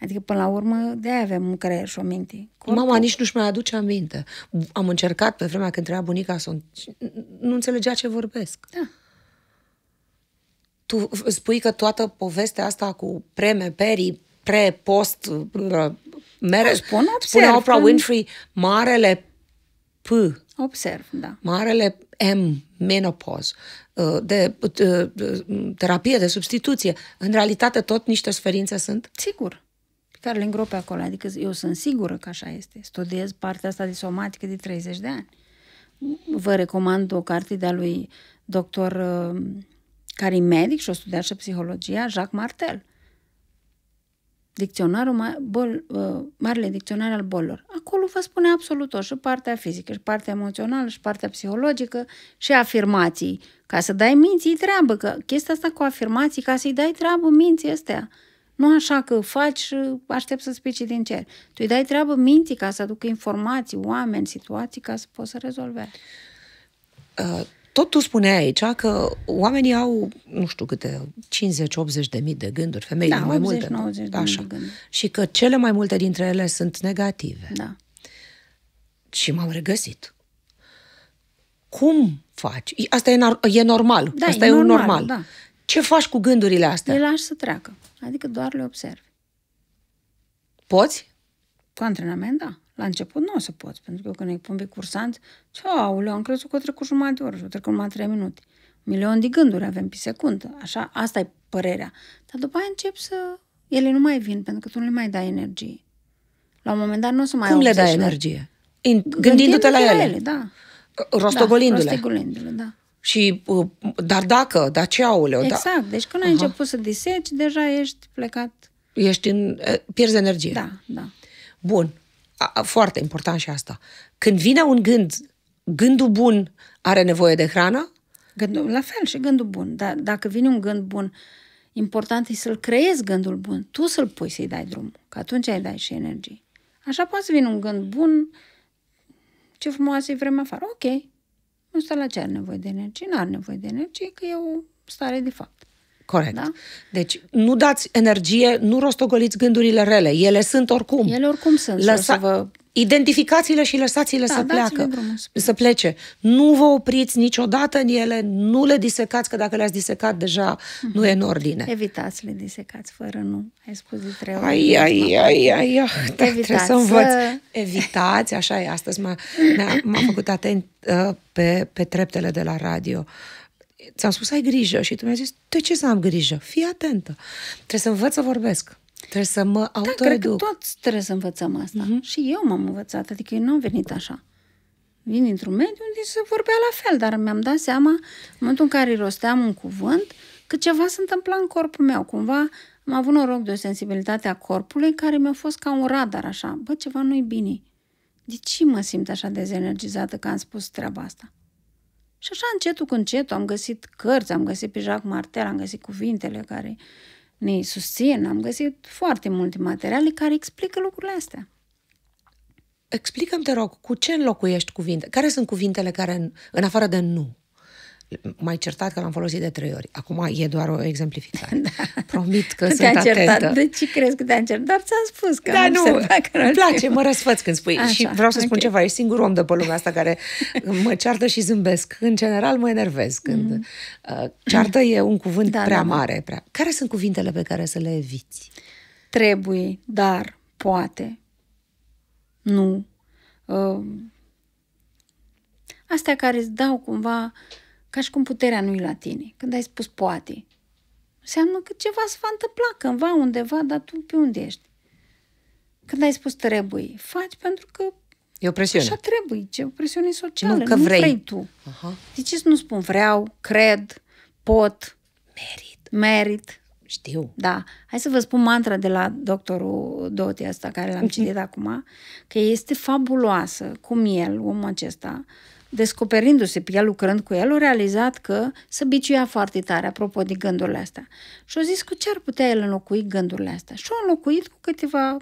Adică, până la urmă, de aia avem un creier și o minte. Corpul. Mama nici nu-și mai aduce aminte. Am încercat pe vremea când trăia bunica să nu înțelegea ce vorbesc. Da. Tu spui că toată povestea asta cu preme, peri, pre, post, mere... Spun, observ, spune Oprah Winfrey, marele P. Observ, da. Marele M, menopoz, uh, de uh, uh, terapie de substituție. În realitate, tot niște suferințe sunt? Sigur care le îngrope acolo. Adică eu sunt sigură că așa este. Studiez partea asta de somatică de 30 de ani. Vă recomand o carte de-a lui doctor care e medic și o studiat și psihologia, Jacques Martel dicționarul, bol, uh, marele dicționar al bolilor. Acolo vă spune absolut tot, și partea fizică, și partea emoțională, și partea psihologică, și afirmații. Ca să dai minții treabă, că chestia asta cu afirmații, ca să-i dai treabă minții astea. Nu așa că faci și aștept să spici din cer. Tu îi dai treabă minții ca să aducă informații, oameni, situații, ca să poți să rezolve. Uh tot tu spuneai aici că oamenii au, nu știu câte, 50-80 de mii de gânduri, femei da, mai 80, multe. 90 de așa. De gânduri. Și că cele mai multe dintre ele sunt negative. Da. Și m-am regăsit. Cum faci? Asta e, e normal. Da, asta e, e normal. normal. Da. Ce faci cu gândurile astea? Le lași să treacă. Adică doar le observi. Poți? Cu antrenament, da. La început nu o să poți, pentru că eu când îi pun pe cursant, ce auleu, am crezut că o trec cu jumătate de oră și o trec cu numai trei minute. milion de gânduri avem pe secundă, așa, asta e părerea. Dar după aia încep să... Ele nu mai vin, pentru că tu nu le mai dai energie. La un moment dat nu o să mai Cum le dai energie? In... Gândindu-te la ele. ele da. Rostogolindu-le. Da, rostogolindu-le, da. Și, uh, dar dacă, dar ce auleu? Da. Exact, da. deci când Aha. ai început să diseci, deja ești plecat. Ești în, eh, pierzi energie. Da, da. Bun foarte important și asta. Când vine un gând, gândul bun are nevoie de hrană? Gândul, la fel și gândul bun. Dar dacă vine un gând bun, important e să-l creezi gândul bun. Tu să-l pui să-i dai drum. că atunci ai dai și energie. Așa poate să vină un gând bun, ce frumoasă e vremea afară. Ok, nu stă la ce are nevoie de energie, nu are nevoie de energie, că e o stare de fapt. Corect. Da? Deci nu dați energie, nu rostogoliți gândurile rele. Ele sunt oricum. Ele oricum sunt. Lăsa... vă... Identificați-le și lăsați-le da, să pleacă, să plece. Nu vă opriți niciodată în ele, nu le disecați, că dacă le-ați disecat deja uh-huh. nu e în mhm. ordine. Evitați le disecați fără nu. Ai spus de trei ori. Ai, ai, ai, ai, ai. Da, trebuie să învăț. Evitați, așa e. Astăzi m-a, m-a, m-a făcut atent uh, pe, pe treptele de la radio. Uh, ți am spus ai grijă și tu mi-ai zis, de ce să am grijă? Fii atentă. Trebuie să învăț să vorbesc. Trebuie să mă autoreduc. Da, cred că toți trebuie să învățăm asta. Mm-hmm. Și eu m-am învățat, adică eu nu am venit așa. Vin dintr-un mediu unde se vorbea la fel, dar mi-am dat seama, în momentul în care rosteam un cuvânt, că ceva se întâmpla în corpul meu. Cumva am avut noroc de o sensibilitate a corpului care mi-a fost ca un radar, așa. Bă, ceva nu-i bine. De ce mă simt așa dezenergizată că am spus treaba asta? Și așa încetul cu încetul am găsit cărți, am găsit pe Jacques Martel, am găsit cuvintele care ne susțin, am găsit foarte multe materiale care explică lucrurile astea. Explică-mi, te rog, cu ce înlocuiești cuvinte? Care sunt cuvintele care, în, în afară de nu, mai certat că l-am folosit de trei ori. Acum e doar o exemplificare. Da. Promit că sunt atentă. Certat. De ce crezi că te-am certat? Dar ți-am spus că da, nu, că îmi place, mă răsfăț când spui. Așa, și vreau să okay. spun ceva, ești singurul om de pe lumea asta care mă ceartă și zâmbesc. În general mă enervez când mm. uh, ceartă e un cuvânt da, prea da, da. mare. Prea... Care sunt cuvintele pe care să le eviți? Trebuie, dar, poate, nu. Uh, astea care îți dau cumva uh, ca și cum puterea nu-i la tine. Când ai spus poate, înseamnă că ceva se va întâmpla cândva, undeva, dar tu pe unde ești? Când ai spus trebuie, faci pentru că E o presiune. Așa trebuie, ce o presiune socială. Nu că nu vrei. vrei tu. Aha. De deci ce să nu spun vreau, cred, pot, merit. merit. Știu. Da. Hai să vă spun mantra de la doctorul Doti asta, care l-am citit acum, că este fabuloasă, cum el, omul acesta, uh, descoperindu-se pe ea, lucrând cu el, a realizat că se biciuia foarte tare, apropo de gândurile astea. Și a zis cu ce ar putea el înlocui gândurile astea. Și a înlocuit cu câteva...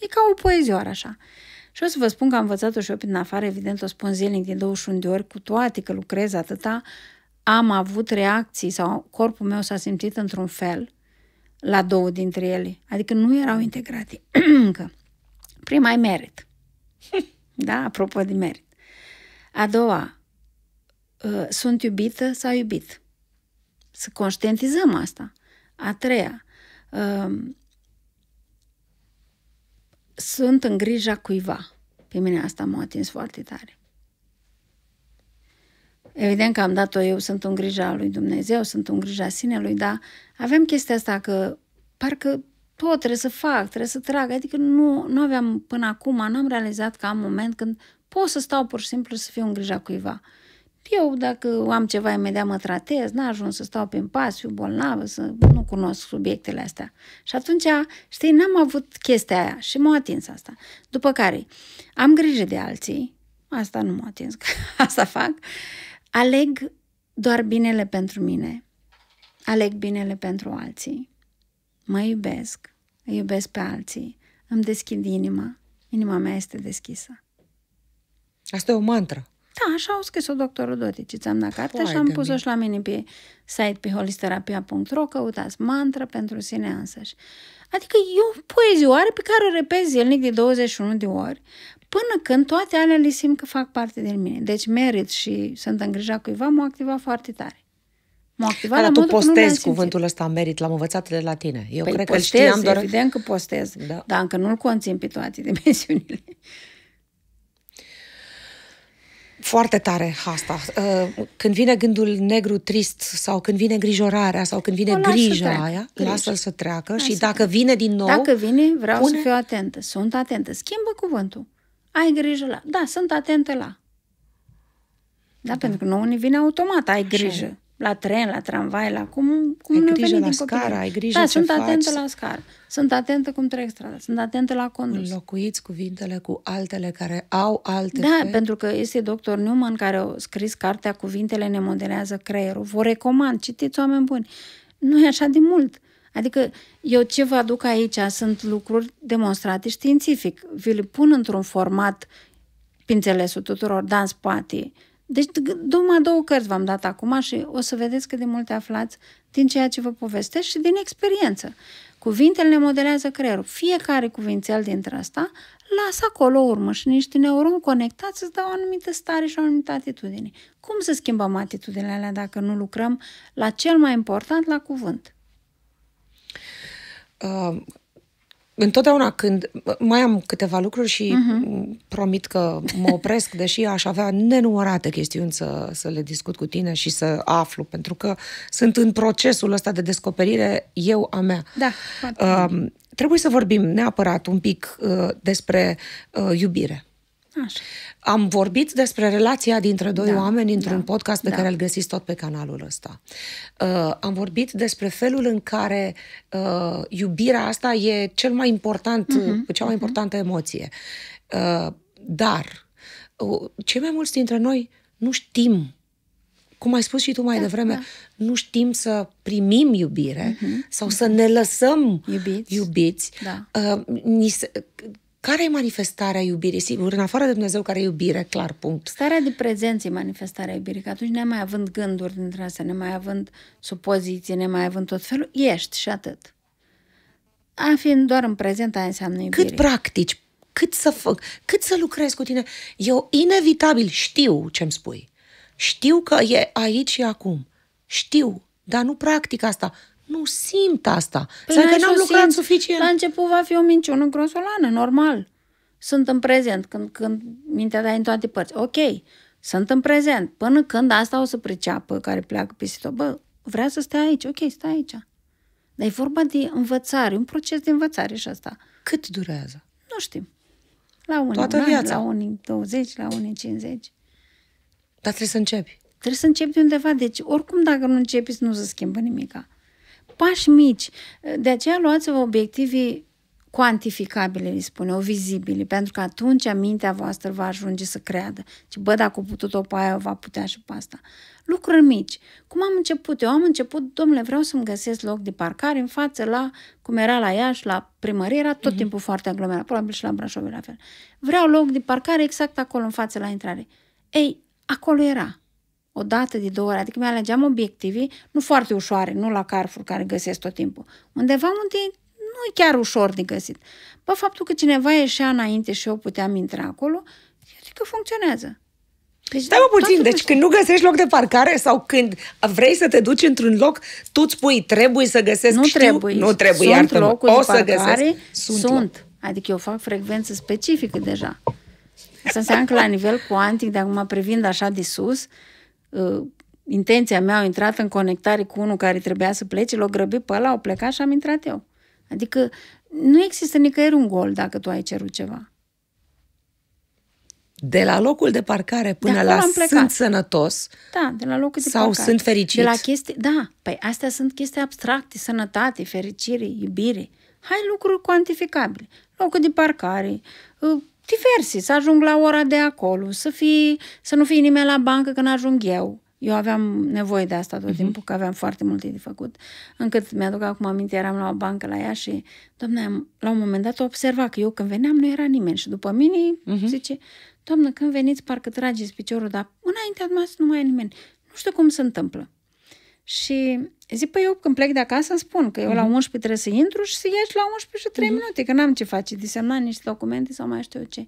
E ca o poezioară așa. Și o să vă spun că am învățat-o și eu prin afară, evident o spun zilnic de 21 de ori, cu toate că lucrez atâta, am avut reacții sau corpul meu s-a simțit într-un fel la două dintre ele. Adică nu erau integrate încă. Prima e merit. da, apropo de merit. A doua, ă, sunt iubită sau iubit? Să conștientizăm asta. A treia, ă, sunt în grija cuiva. Pe mine asta m-a atins foarte tare. Evident că am dat-o eu, sunt în grija lui Dumnezeu, sunt în grija sinelui, dar avem chestia asta că parcă tot trebuie să fac, trebuie să trag. Adică nu, nu aveam până acum, n-am realizat că am moment când Pot să stau pur și simplu să fiu în grija cuiva. Eu, dacă am ceva imediat, mă tratez, n ajuns să stau pe pas, fiu bolnavă, să nu cunosc subiectele astea. Și atunci, știi, n-am avut chestia aia și m-a atins asta. După care, am grijă de alții, asta nu m-a atins, că asta fac, aleg doar binele pentru mine, aleg binele pentru alții, mă iubesc, iubesc pe alții, îmi deschid inima, inima mea este deschisă. Asta e o mantră. Da, așa au scris-o doctorul ți-am dat cartea și am pus-o și la mine pe site pe holisterapia.ro, căutați mantră pentru sine însăși. Adică e o poezioare pe care o repezi zilnic de 21 de ori, până când toate alea le simt că fac parte din mine. Deci merit și sunt îngrijat cuiva, m-a activat foarte tare. M-a Dar la tu postezi cuvântul ăsta merit, l-am învățat de la tine. Eu păi cred postez, că știam doar... evident că postez, da. dar încă nu-l conțin pe toate dimensiunile. Foarte tare asta. Uh, când vine gândul negru trist sau când vine îngrijorarea sau când vine o, grija treacă, aia, lasă-l să treacă lasă și dacă vine din nou... Dacă vine, vreau pune... să fiu atentă. Sunt atentă. Schimbă cuvântul. Ai grijă la... Da, sunt atentă la. Da, da. pentru că nouă ne vine automat. Ai grijă. Așa la tren, la tramvai, la cum, cum ai ne grijă la scară, ai grijă da, ce sunt faci. atentă la scară, sunt atentă cum trec strada, sunt atentă la condus. Înlocuiți cuvintele cu altele care au alte Da, fel. pentru că este doctor Newman care a scris cartea Cuvintele ne moderează creierul. Vă recomand, citiți oameni buni. Nu e așa de mult. Adică eu ce vă aduc aici sunt lucruri demonstrate științific. Vi le pun într-un format pe înțelesul tuturor, în spate deci, numai două cărți v-am dat acum și o să vedeți că de multe aflați din ceea ce vă povestesc și din experiență. Cuvintele ne modelează creierul. Fiecare cuvințel dintre asta lasă acolo urmă și niște neuroni conectați îți dau o anumită stare și o anumită atitudine. Cum să schimbăm atitudinile alea dacă nu lucrăm la cel mai important, la cuvânt? Uh, Întotdeauna când mai am câteva lucruri și uh-huh. promit că mă opresc, deși aș avea nenumărate chestiuni să, să le discut cu tine și să aflu, pentru că sunt în procesul ăsta de descoperire eu a mea. Da, uh, trebuie să vorbim neapărat un pic uh, despre uh, iubire. Așa. Am vorbit despre relația dintre doi da, oameni într-un da, podcast pe da. care îl găsiți tot pe canalul ăsta. Uh, am vorbit despre felul în care uh, iubirea asta e cel mai important, uh-huh, cea mai uh-huh. importantă emoție. Uh, dar uh, cei mai mulți dintre noi nu știm cum ai spus și tu mai da, devreme, da. nu știm să primim iubire uh-huh. sau uh-huh. să ne lăsăm iubiți. iubiți. Da. Uh, ni se, care e manifestarea iubirii? Sigur, în afară de Dumnezeu, care e iubire, clar, punct. Starea de prezență e manifestarea iubirii, că atunci ne mai având gânduri dintre astea, ne mai având supoziții, ne mai având tot felul, ești și atât. A fi doar în prezent, aia înseamnă iubire. Cât practici, cât să fac, cât să lucrez cu tine. Eu inevitabil știu ce-mi spui. Știu că e aici și acum. Știu, dar nu practic asta nu simt asta. Păi că n-am lucrat simt. suficient. La început va fi o minciună grosolană, normal. Sunt în prezent, când, când mintea ta e în toate părți. Ok, sunt în prezent. Până când asta o să priceapă care pleacă pe sito. Bă, vrea să stea aici, ok, stai aici. Dar e vorba de învățare, un proces de învățare și asta. Cât durează? Nu știm. La unii Toată un viața. An, la unii 20, la unii 50. Dar trebuie să începi. Trebuie să începi de undeva. Deci, oricum, dacă nu începi, nu se schimbă nimica pași mici. De aceea luați-vă obiective cuantificabile, îi spune, o vizibile, pentru că atunci mintea voastră va ajunge să creadă. Ce deci, bă, dacă a putut-o pe aia, va putea și pe asta. Lucruri mici. Cum am început? Eu am început, domnule, vreau să-mi găsesc loc de parcare în față la, cum era la Iași, la primărie, era tot uh-huh. timpul foarte aglomerat, probabil și la Brașov la fel. Vreau loc de parcare exact acolo în față la intrare. Ei, acolo era o dată de două ori, adică mi alegeam obiectivii, nu foarte ușoare, nu la Carrefour care găsesc tot timpul, undeva unde nu e chiar ușor de găsit. Bă, faptul că cineva ieșea înainte și eu puteam intra acolo, eu zic că funcționează. Deci, Stai mă puțin, deci când nu găsești loc de parcare sau când vrei să te duci într-un loc, tu îți spui, trebuie să găsesc, nu știu, trebuie, nu trebuie, sunt iartă locuri o de să parcare, găsesc. Sunt, sunt. adică eu fac frecvență specifică deja. Asta înseamnă că la nivel cuantic, de acum privind așa de sus, uh, uh, intenția mea, au intrat în conectare cu unul care trebuia să plece, l-au grăbit pe ăla, au plecat și am intrat eu. Adică nu există nicăieri un gol dacă tu ai cerut ceva. De la locul de parcare până de la sunt sănătos. Da, de la locul de sau parcare. sunt fericit. De la chestii, da, păi astea sunt chestii abstracte, sănătate, fericire, iubire. Hai lucruri cuantificabile. Locul de parcare, uh, diversi, să ajung la ora de acolo, să, fi să nu fie nimeni la bancă când ajung eu. Eu aveam nevoie de asta tot uh-huh. timpul, că aveam foarte multe de făcut. Încât mi-aduc acum aminte, eram la o bancă la ea și, doamne, la un moment dat observa că eu când veneam nu era nimeni și după mine uh-huh. zice, doamnă, când veniți parcă trageți piciorul, dar înaintea noastră nu mai e nimeni. Nu știu cum se întâmplă. Și zic, păi eu când plec de acasă îmi spun că eu la 11 mhm. trebuie să intru și să ieși la 11 și 3 uh-huh. minute, că n-am ce face, disemna niște documente sau mai știu eu ce.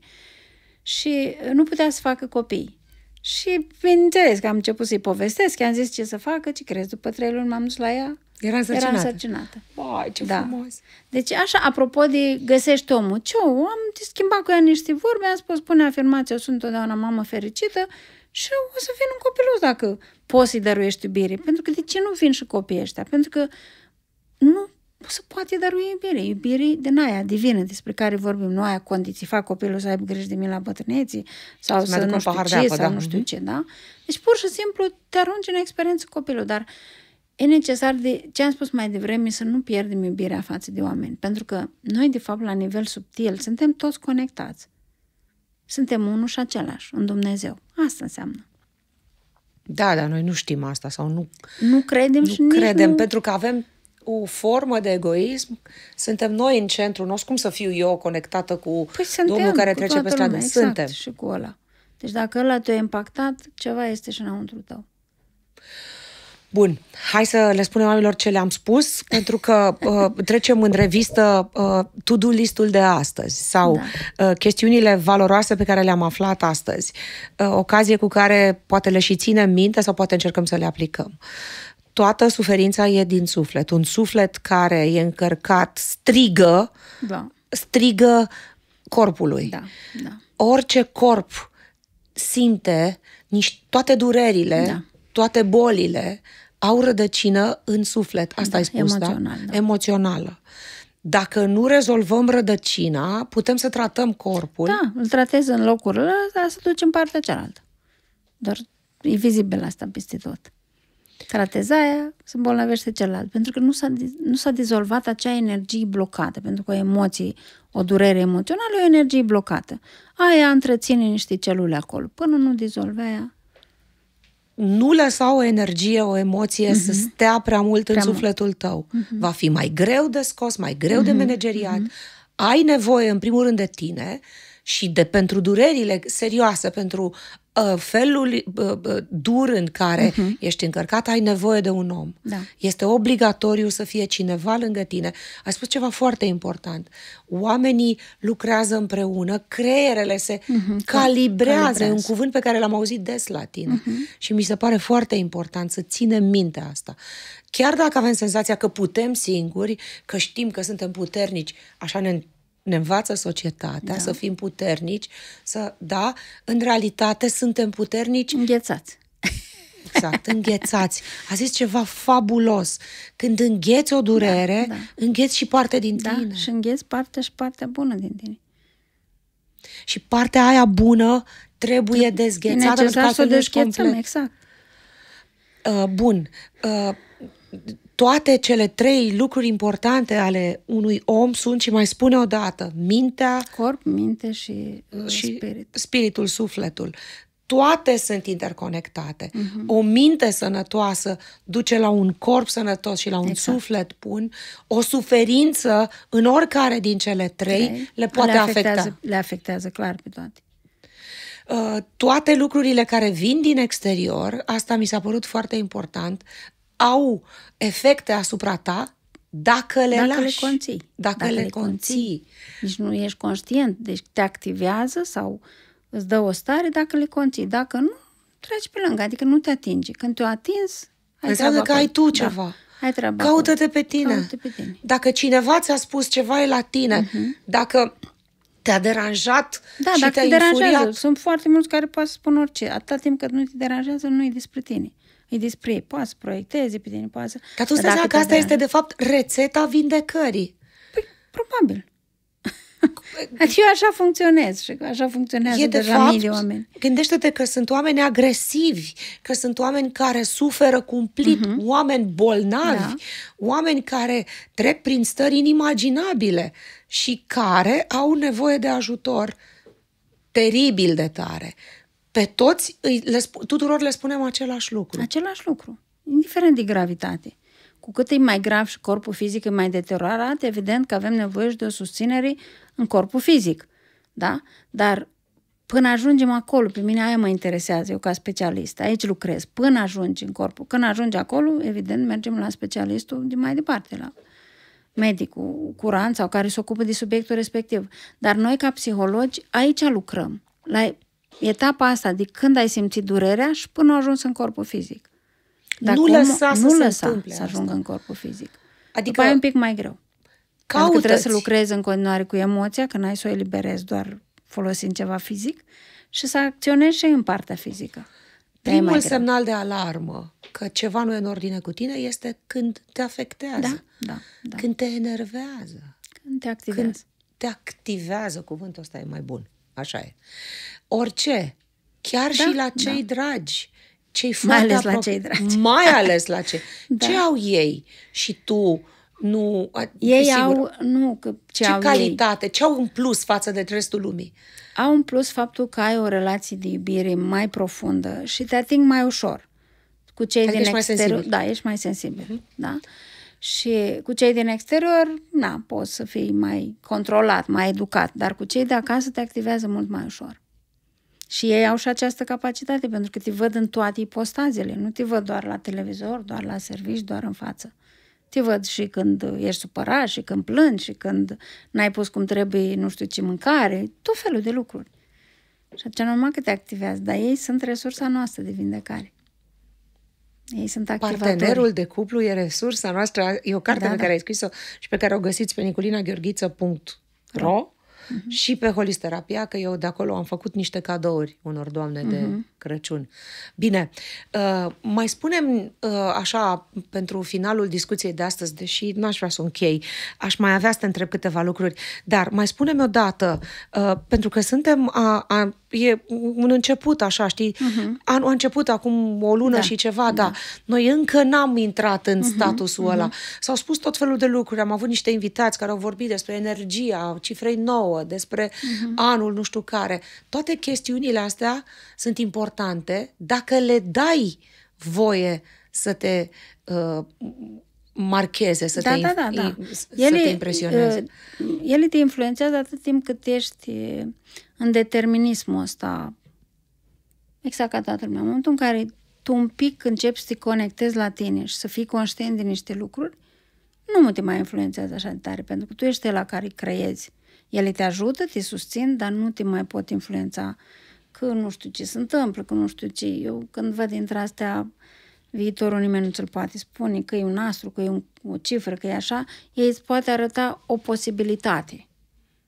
Și nu putea să facă copii. Și bineînțeles că am început să-i povestesc, i-am zis ce să facă, ce crezi, după trei luni m-am dus la ea. Era însărcinată. Era însărcinată. Vai, ce da. frumos! Deci așa, apropo de găsești omul, ce am schimbat cu ea niște vorbe, am spus, pune afirmația, sunt întotdeauna mamă fericită și o să vin un copiluț dacă poți să-i dăruiești iubire. Pentru că de ce nu vin și copiii ăștia? Pentru că nu se poate dărui iubire. Iubire de aia divină despre care vorbim. Nu aia condiții. Fac copilul să aibă grijă de mine la bătrâneții sau să, să nu știu ce apă, sau da. nu știu mhm. ce, da? Deci pur și simplu te arunci în experiență copilul, dar e necesar de, ce am spus mai devreme, să nu pierdem iubirea față de oameni. Pentru că noi, de fapt, la nivel subtil, suntem toți conectați. Suntem unul și același în Dumnezeu. Asta înseamnă. Da, dar noi nu știm asta sau nu. Nu credem nu și credem, nu... pentru că avem o formă de egoism. Suntem noi în centru nostru. Cum să fiu eu conectată cu păi suntem, domnul care cu trece pe stradă? exact, suntem. Și cu ăla. Deci dacă ăla te-a impactat, ceva este și înăuntru tău. Bun, hai să le spunem oamenilor ce le-am spus, pentru că uh, trecem în revistă uh, to-do listul de astăzi sau da. uh, chestiunile valoroase pe care le-am aflat astăzi, uh, ocazie cu care poate le și ținem minte sau poate încercăm să le aplicăm. Toată suferința e din suflet. Un suflet care e încărcat strigă, da. strigă corpului. Da. Da. Orice corp simte nici toate durerile, da. toate bolile, au rădăcină în suflet. Asta da, ai spus, da? emoțional, da? da? Emoțională. Dacă nu rezolvăm rădăcina, putem să tratăm corpul. Da, îl tratezi în locul ăla, dar să duci în partea cealaltă. Doar e vizibil asta peste tot. Tratezi aia, se îmbolnăvește celălalt. Pentru că nu s-a, nu s-a dizolvat acea energie blocată. Pentru că o emoție, o durere emoțională, e o energie blocată. Aia întreține niște celule acolo. Până nu dizolve aia, nu lăsa o energie, o emoție uh-huh. să mhm. stea prea mult prea în mult. sufletul tău. Uh-huh. Va fi mai greu de scos, mai greu uh-huh. de mhm. manageriat. Uh-huh. Ai nevoie, în primul rând, de tine, și de pentru durerile serioase, pentru uh, felul uh, uh dur în care uh-huh. ești încărcat, ai nevoie de un om. Da. Este obligatoriu să fie cineva lângă tine. Ai spus ceva foarte important. Oamenii lucrează împreună, creierele se uh-huh. calibrează, E un cuvânt pe care l-am auzit des la tine. Uh-huh. Și mi se pare foarte important să ținem minte asta. Chiar dacă avem senzația că putem singuri, că știm că suntem puternici, așa ne ne învață societatea da. să fim puternici, să, da, în realitate suntem puternici. Înghețați. Exact, înghețați. A zis ceva fabulos. Când îngheți o durere, da, da. îngheți și parte din da, tine. și îngheți parte și partea bună din tine. Și partea aia bună trebuie dezghețată. E necesar să o dezghețăm, exact. Uh, bun. Uh, toate cele trei lucruri importante ale unui om sunt, și mai spune o dată: mintea, corp, minte și, uh, uh, și spirit. spiritul, sufletul. Toate sunt interconectate. Uh-huh. O minte sănătoasă duce la un corp sănătos și la un exact. suflet bun. O suferință în oricare din cele trei, trei. le poate le afectează, afecta. Le afectează clar pe toate uh, toate lucrurile care vin din exterior, asta mi s-a părut foarte important, au efecte asupra ta dacă le dacă lași. Le conții. Dacă, dacă le, le conții. Nici nu ești conștient. Deci te activează sau îți dă o stare dacă le conții. Dacă nu, treci pe lângă. Adică nu te atingi. Când te-o atins, ai Înseamnă că ai tu da. ceva. Da. Ai treaba Caută-te pe tine. Caută-te pe tine. Dacă cineva ți-a spus ceva e la tine, uh-huh. dacă te-a deranjat da, și dacă te-a te deranjează. Sunt foarte mulți care pot să spun orice. Atâta timp cât nu te deranjează, nu e despre tine e despre ei. Poate să proiectezi pe tine, poate să... Dar tu stai că asta este, de fapt, rețeta vindecării. Păi, probabil. Păi, adică eu așa funcționez și așa funcționează e deja de fapt, mii de oameni. Gândește-te că sunt oameni agresivi, că sunt oameni care suferă cumplit, uh-huh. oameni bolnavi, da. oameni care trec prin stări inimaginabile și care au nevoie de ajutor teribil de tare pe toți, îi, le, tuturor le spunem același lucru. Același lucru, indiferent de gravitate. Cu cât e mai grav și corpul fizic e mai deteriorat, evident că avem nevoie și de o susținere în corpul fizic. Da? Dar până ajungem acolo, pe mine aia mă interesează, eu ca specialist, aici lucrez, până ajungi în corpul. Când ajungi acolo, evident, mergem la specialistul de mai departe, la medicul curant sau care se ocupă de subiectul respectiv. Dar noi, ca psihologi, aici lucrăm, la etapa asta de când ai simțit durerea și până a ajuns în corpul fizic. dar nu lăsa om, să nu lăsa întâmple să ajungă asta. în corpul fizic. Adică e un pic mai greu. Caută-ți. Pentru că trebuie să lucrezi în continuare cu emoția, că n-ai să o eliberezi doar folosind ceva fizic și să acționezi și în partea fizică. Primul semnal de alarmă că ceva nu e în ordine cu tine este când te afectează. Da, da, da. Când te enervează. Când te activează. Când te activează, cuvântul ăsta e mai bun. Așa e. Orice, chiar da, și la da. cei da. dragi, cei foarte Mai ales apro- la cei dragi. Mai ales la cei. da. Ce au ei și tu nu... Ei sigur, au... Nu, că ce, ce au calitate, ei. ce au în plus față de restul lumii? Au în plus faptul că ai o relație de iubire mai profundă și te ating mai ușor cu cei adică din exterior. Da, ești mai sensibil. Uh-huh. Da? Și cu cei din exterior, na, poți să fii mai controlat, mai educat, dar cu cei de acasă te activează mult mai ușor. Și ei au și această capacitate, pentru că te văd în toate ipostazele, nu te văd doar la televizor, doar la servici, doar în față. Te văd și când ești supărat, și când plângi, și când n-ai pus cum trebuie nu știu ce mâncare, tot felul de lucruri. Și atunci normal că te activează, dar ei sunt resursa noastră de vindecare. Ei sunt Partenerul de cuplu e resursa noastră. E o carte da, pe da. care ai scris-o și pe care o găsiți pe niculinagheorghiță.ro mm-hmm. și pe holisterapia, că eu de acolo am făcut niște cadouri unor doamne mm-hmm. de mhm. Crăciun. Bine, uh, mai spunem uh, așa, pentru finalul discuției de astăzi, deși n-aș vrea să o închei, aș mai avea să te întreb câteva lucruri, dar mai spunem dată, uh, pentru că suntem a, a e un început așa, știi? Uh-huh. Anul a început acum o lună da. și ceva, da. da. Noi încă n-am intrat în uh-huh. statusul uh-huh. ăla. S-au spus tot felul de lucruri. Am avut niște invitați care au vorbit despre energia cifrei nouă, despre uh-huh. anul nu știu care. Toate chestiunile astea sunt importante dacă le dai voie să te uh, marcheze, să, da, te, da, da, da. să ele, te impresioneze. Uh, ele te influențează atât timp cât ești în determinismul ăsta, exact ca toată lumea, în momentul în care tu un pic începi să te conectezi la tine și să fii conștient de niște lucruri, nu te mai influențează așa de tare, pentru că tu ești la care creezi. Ele te ajută, te susțin, dar nu te mai pot influența că nu știu ce se întâmplă, că nu știu ce. Eu când văd dintre astea viitorul nimeni nu ți-l poate spune, că e un astru, că e un, o cifră, că e așa, ei îți poate arăta o posibilitate.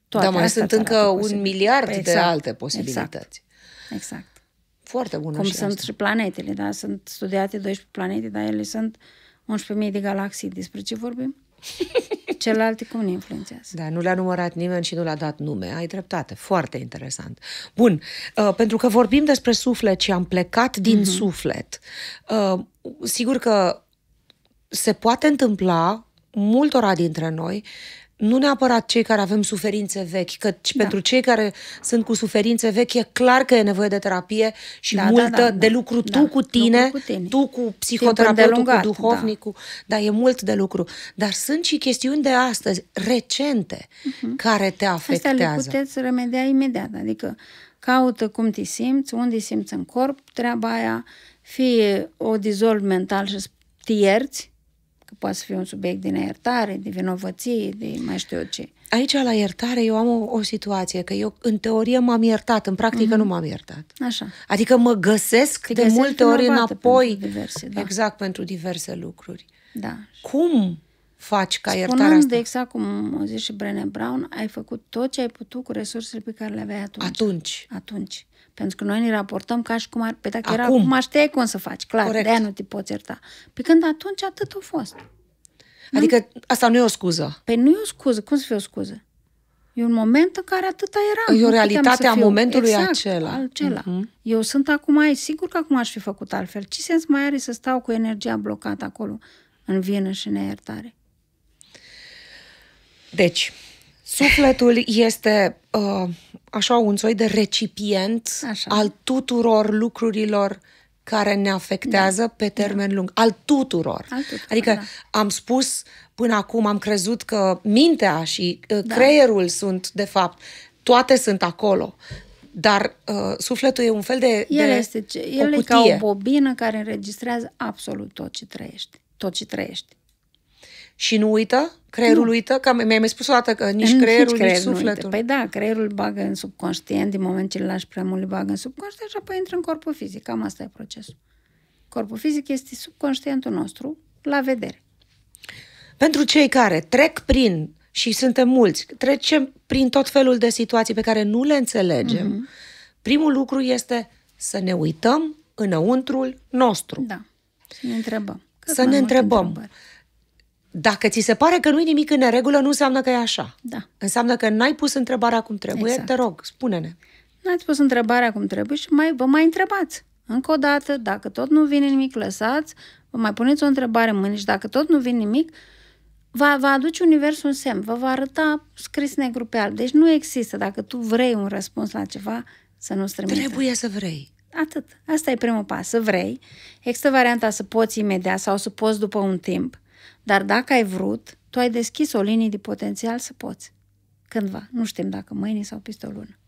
Toate da, mai sunt încă un miliard exact. de alte posibilități. Exact. exact. Foarte bună Cum și sunt asta. și planetele, da? Sunt studiate 12 planete, dar ele sunt 11.000 de galaxii. Despre ce vorbim? Celelalte cum ne influențează? Da, nu le-a numărat nimeni și nu le-a dat nume. Ai dreptate. Foarte interesant. Bun, uh, pentru că vorbim despre suflet și am plecat din mm-hmm. suflet, uh, sigur că se poate întâmpla multora dintre noi nu neapărat cei care avem suferințe vechi, că da. pentru cei care sunt cu suferințe vechi e clar că e nevoie de terapie și da, multă da, da, de da. lucru da, tu cu tine, cu tine, tu cu psihoterapeutul, cu duhovnicul, da. da, e mult de lucru. Dar sunt și chestiuni de astăzi, recente, uh-huh. care te afectează. Asta le puteți remedia imediat, adică caută cum te simți, unde simți în corp treaba aia, fie o dizolv mental și te ierți, poate să fie un subiect din iertare, de vinovăție, de mai știu eu ce. Aici, la iertare, eu am o, o situație, că eu, în teorie, m-am iertat, în practică mm-hmm. nu m-am iertat. Așa. Adică mă găsesc Te de multe ori înapoi. Pentru diverse, da. Exact, pentru diverse lucruri. Da. Cum faci ca Spunând iertarea asta? de exact cum zice și Brené Brown, ai făcut tot ce ai putut cu resursele pe care le aveai atunci. Atunci. Atunci. Pentru că noi ne raportăm ca și cum ar... Pe păi dacă acum. era acum, aș cum să faci, clar, Corect. de nu te poți ierta. Pe când atunci atât a fost. Adică nu? asta nu e o scuză. Pe păi nu e o scuză. Cum să fie o scuză? E un moment în care atâta era. E o realitate a momentului exact, acela. acela. Uh-huh. Eu sunt acum aici, sigur că acum aș fi făcut altfel. Ce sens mai are să stau cu energia blocată acolo, în vină și neiertare? Deci, sufletul este uh, așa un soi de recipient așa. al tuturor lucrurilor care ne afectează da. pe termen da. lung, al tuturor. al tuturor. Adică da. am spus până acum, am crezut că mintea și uh, da. creierul sunt, de fapt, toate sunt acolo, dar uh, sufletul e un fel de. El, de este, el o cutie. e ca o bobină care înregistrează absolut tot ce trăiești. Tot ce trăiești și nu uită? Creierul nu. uită? Că mi-ai mai spus o dată că nici creierul, nici, creierul nici sufletul. Păi da, creierul bagă în subconștient, din moment ce îl lași prea mult, îl bagă în subconștient și apoi intră în corpul fizic. Cam asta e procesul. Corpul fizic este subconștientul nostru la vedere. Pentru cei care trec prin, și suntem mulți, trecem prin tot felul de situații pe care nu le înțelegem, mm-hmm. primul lucru este să ne uităm înăuntrul nostru. Da. Să ne întrebăm. Cât să ne întrebăm. Întrebări. Dacă ți se pare că nu e nimic în neregulă, nu înseamnă că e așa. Da. Înseamnă că n-ai pus întrebarea cum trebuie. Exact. Te rog, spune-ne. N-ați pus întrebarea cum trebuie și mai, vă mai întrebați. Încă o dată, dacă tot nu vine nimic, lăsați, vă mai puneți o întrebare în mâini și dacă tot nu vine nimic, va, va aduce Universul un semn, vă va arăta scris negru pe alb. Deci nu există, dacă tu vrei un răspuns la ceva, să nu-ți Trebuie să vrei. Atât. Asta e primul pas, să vrei. Există varianta să poți imediat sau să poți după un timp. Dar dacă ai vrut, tu ai deschis o linie de potențial să poți. Cândva. Nu știm dacă mâine sau peste o lună.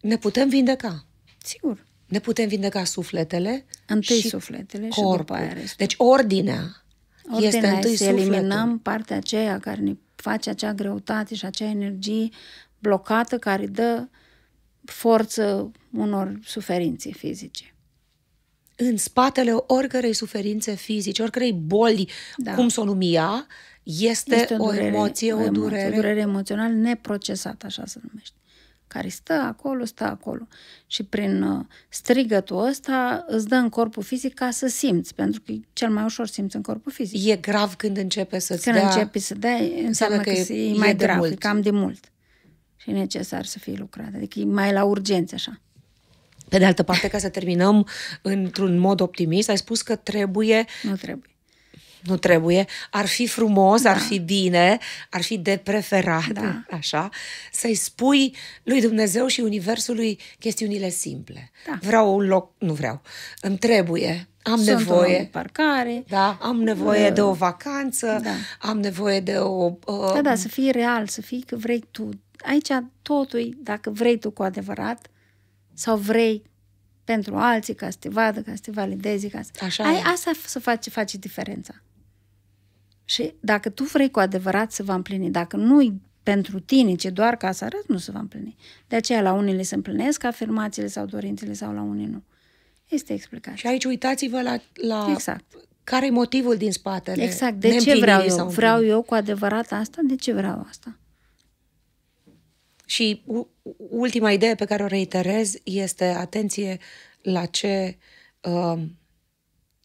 Ne putem vindeca. Sigur. Ne putem vindeca sufletele. Întâi și sufletele corpul. și după aia restul. Deci ordinea, ordinea este întâi să sufletul. eliminăm partea aceea care ne face acea greutate și acea energie blocată care dă forță unor suferințe fizice în spatele oricărei suferințe fizice, oricărei boli, da. cum să o ea, este, este o, durere, o emoție, o, o emoție, durere. O durere emoțională neprocesată, așa se numește. Care stă acolo, stă acolo. Și prin uh, strigătul ăsta îți dă în corpul fizic ca să simți, pentru că cel mai ușor simți în corpul fizic. E grav când începe să-ți când dea... Când începi să dai, înseamnă că, că e, e mai e grav, de mult. e cam de mult. Și e necesar să fie lucrat. Adică e mai la urgență, așa. Pe de altă parte, ca să terminăm într-un mod optimist, ai spus că trebuie... Nu trebuie. Nu trebuie. Ar fi frumos, da. ar fi bine, ar fi de preferat, da. așa, să-i spui lui Dumnezeu și Universului chestiunile simple. Da. Vreau un loc, nu vreau, îmi trebuie, am Sunt nevoie de parcare. Da, am nevoie de, de o vacanță, da. am nevoie de o... Uh, da, da, să fii real, să fii că vrei tu. Aici totul dacă vrei tu cu adevărat, sau vrei pentru alții ca să te vadă, ca să te valideze. Ca să... Așa Ai, e. Asta să face, face diferența. Și dacă tu vrei cu adevărat să vă împlini, dacă nu pentru tine, ci doar ca să arăți, nu se va împlini. De aceea la unii le se împlinesc afirmațiile sau dorințele sau la unii nu. Este explicat. Și aici uitați-vă la, la exact. care e motivul din spatele. Exact. De ce vreau eu? Vreau eu cu adevărat asta? De ce vreau asta? Și ultima idee pe care o reiterez este atenție la ce uh,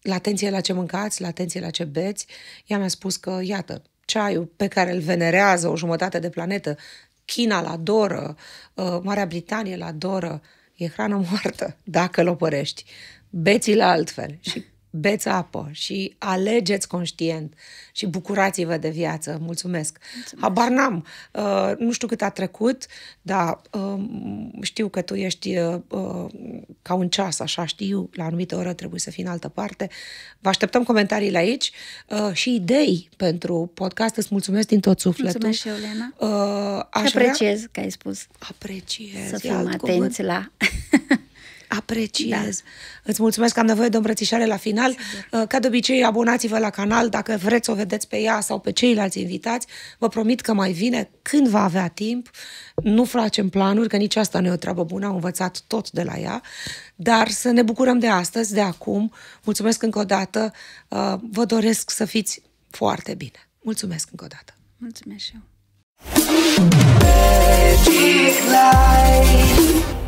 la atenție la ce mâncați, la atenție la ce beți. Ea mi-a spus că, iată, ceaiul pe care îl venerează o jumătate de planetă, China la adoră, uh, Marea Britanie la adoră, e hrană moartă dacă îl opărești. Beți-l altfel și beți apă și alegeți conștient și bucurați-vă de viață. Mulțumesc. Mulțumesc. Habar n-am. Uh, nu știu cât a trecut, dar uh, știu că tu ești uh, uh, ca un ceas, așa știu, la anumită oră trebuie să fii în altă parte. Vă așteptăm comentariile aici uh, și idei pentru podcast. Îți mulțumesc din tot sufletul. Mulțumesc și eu, Lena. Uh, aș Apreciez vrea... că ai spus. Apreciez. Să fim atenți cuvânt. la... Apreciez. Da. Îți mulțumesc că am nevoie de o îmbrățișare la final. Sigur. Ca de obicei, abonați-vă la canal dacă vreți să o vedeți pe ea sau pe ceilalți invitați. Vă promit că mai vine când va avea timp. Nu facem planuri, că nici asta nu e o treabă bună, am învățat tot de la ea. Dar să ne bucurăm de astăzi, de acum. Mulțumesc încă o dată. Uh, vă doresc să fiți foarte bine. Mulțumesc încă o dată. Mulțumesc și eu. Magic life.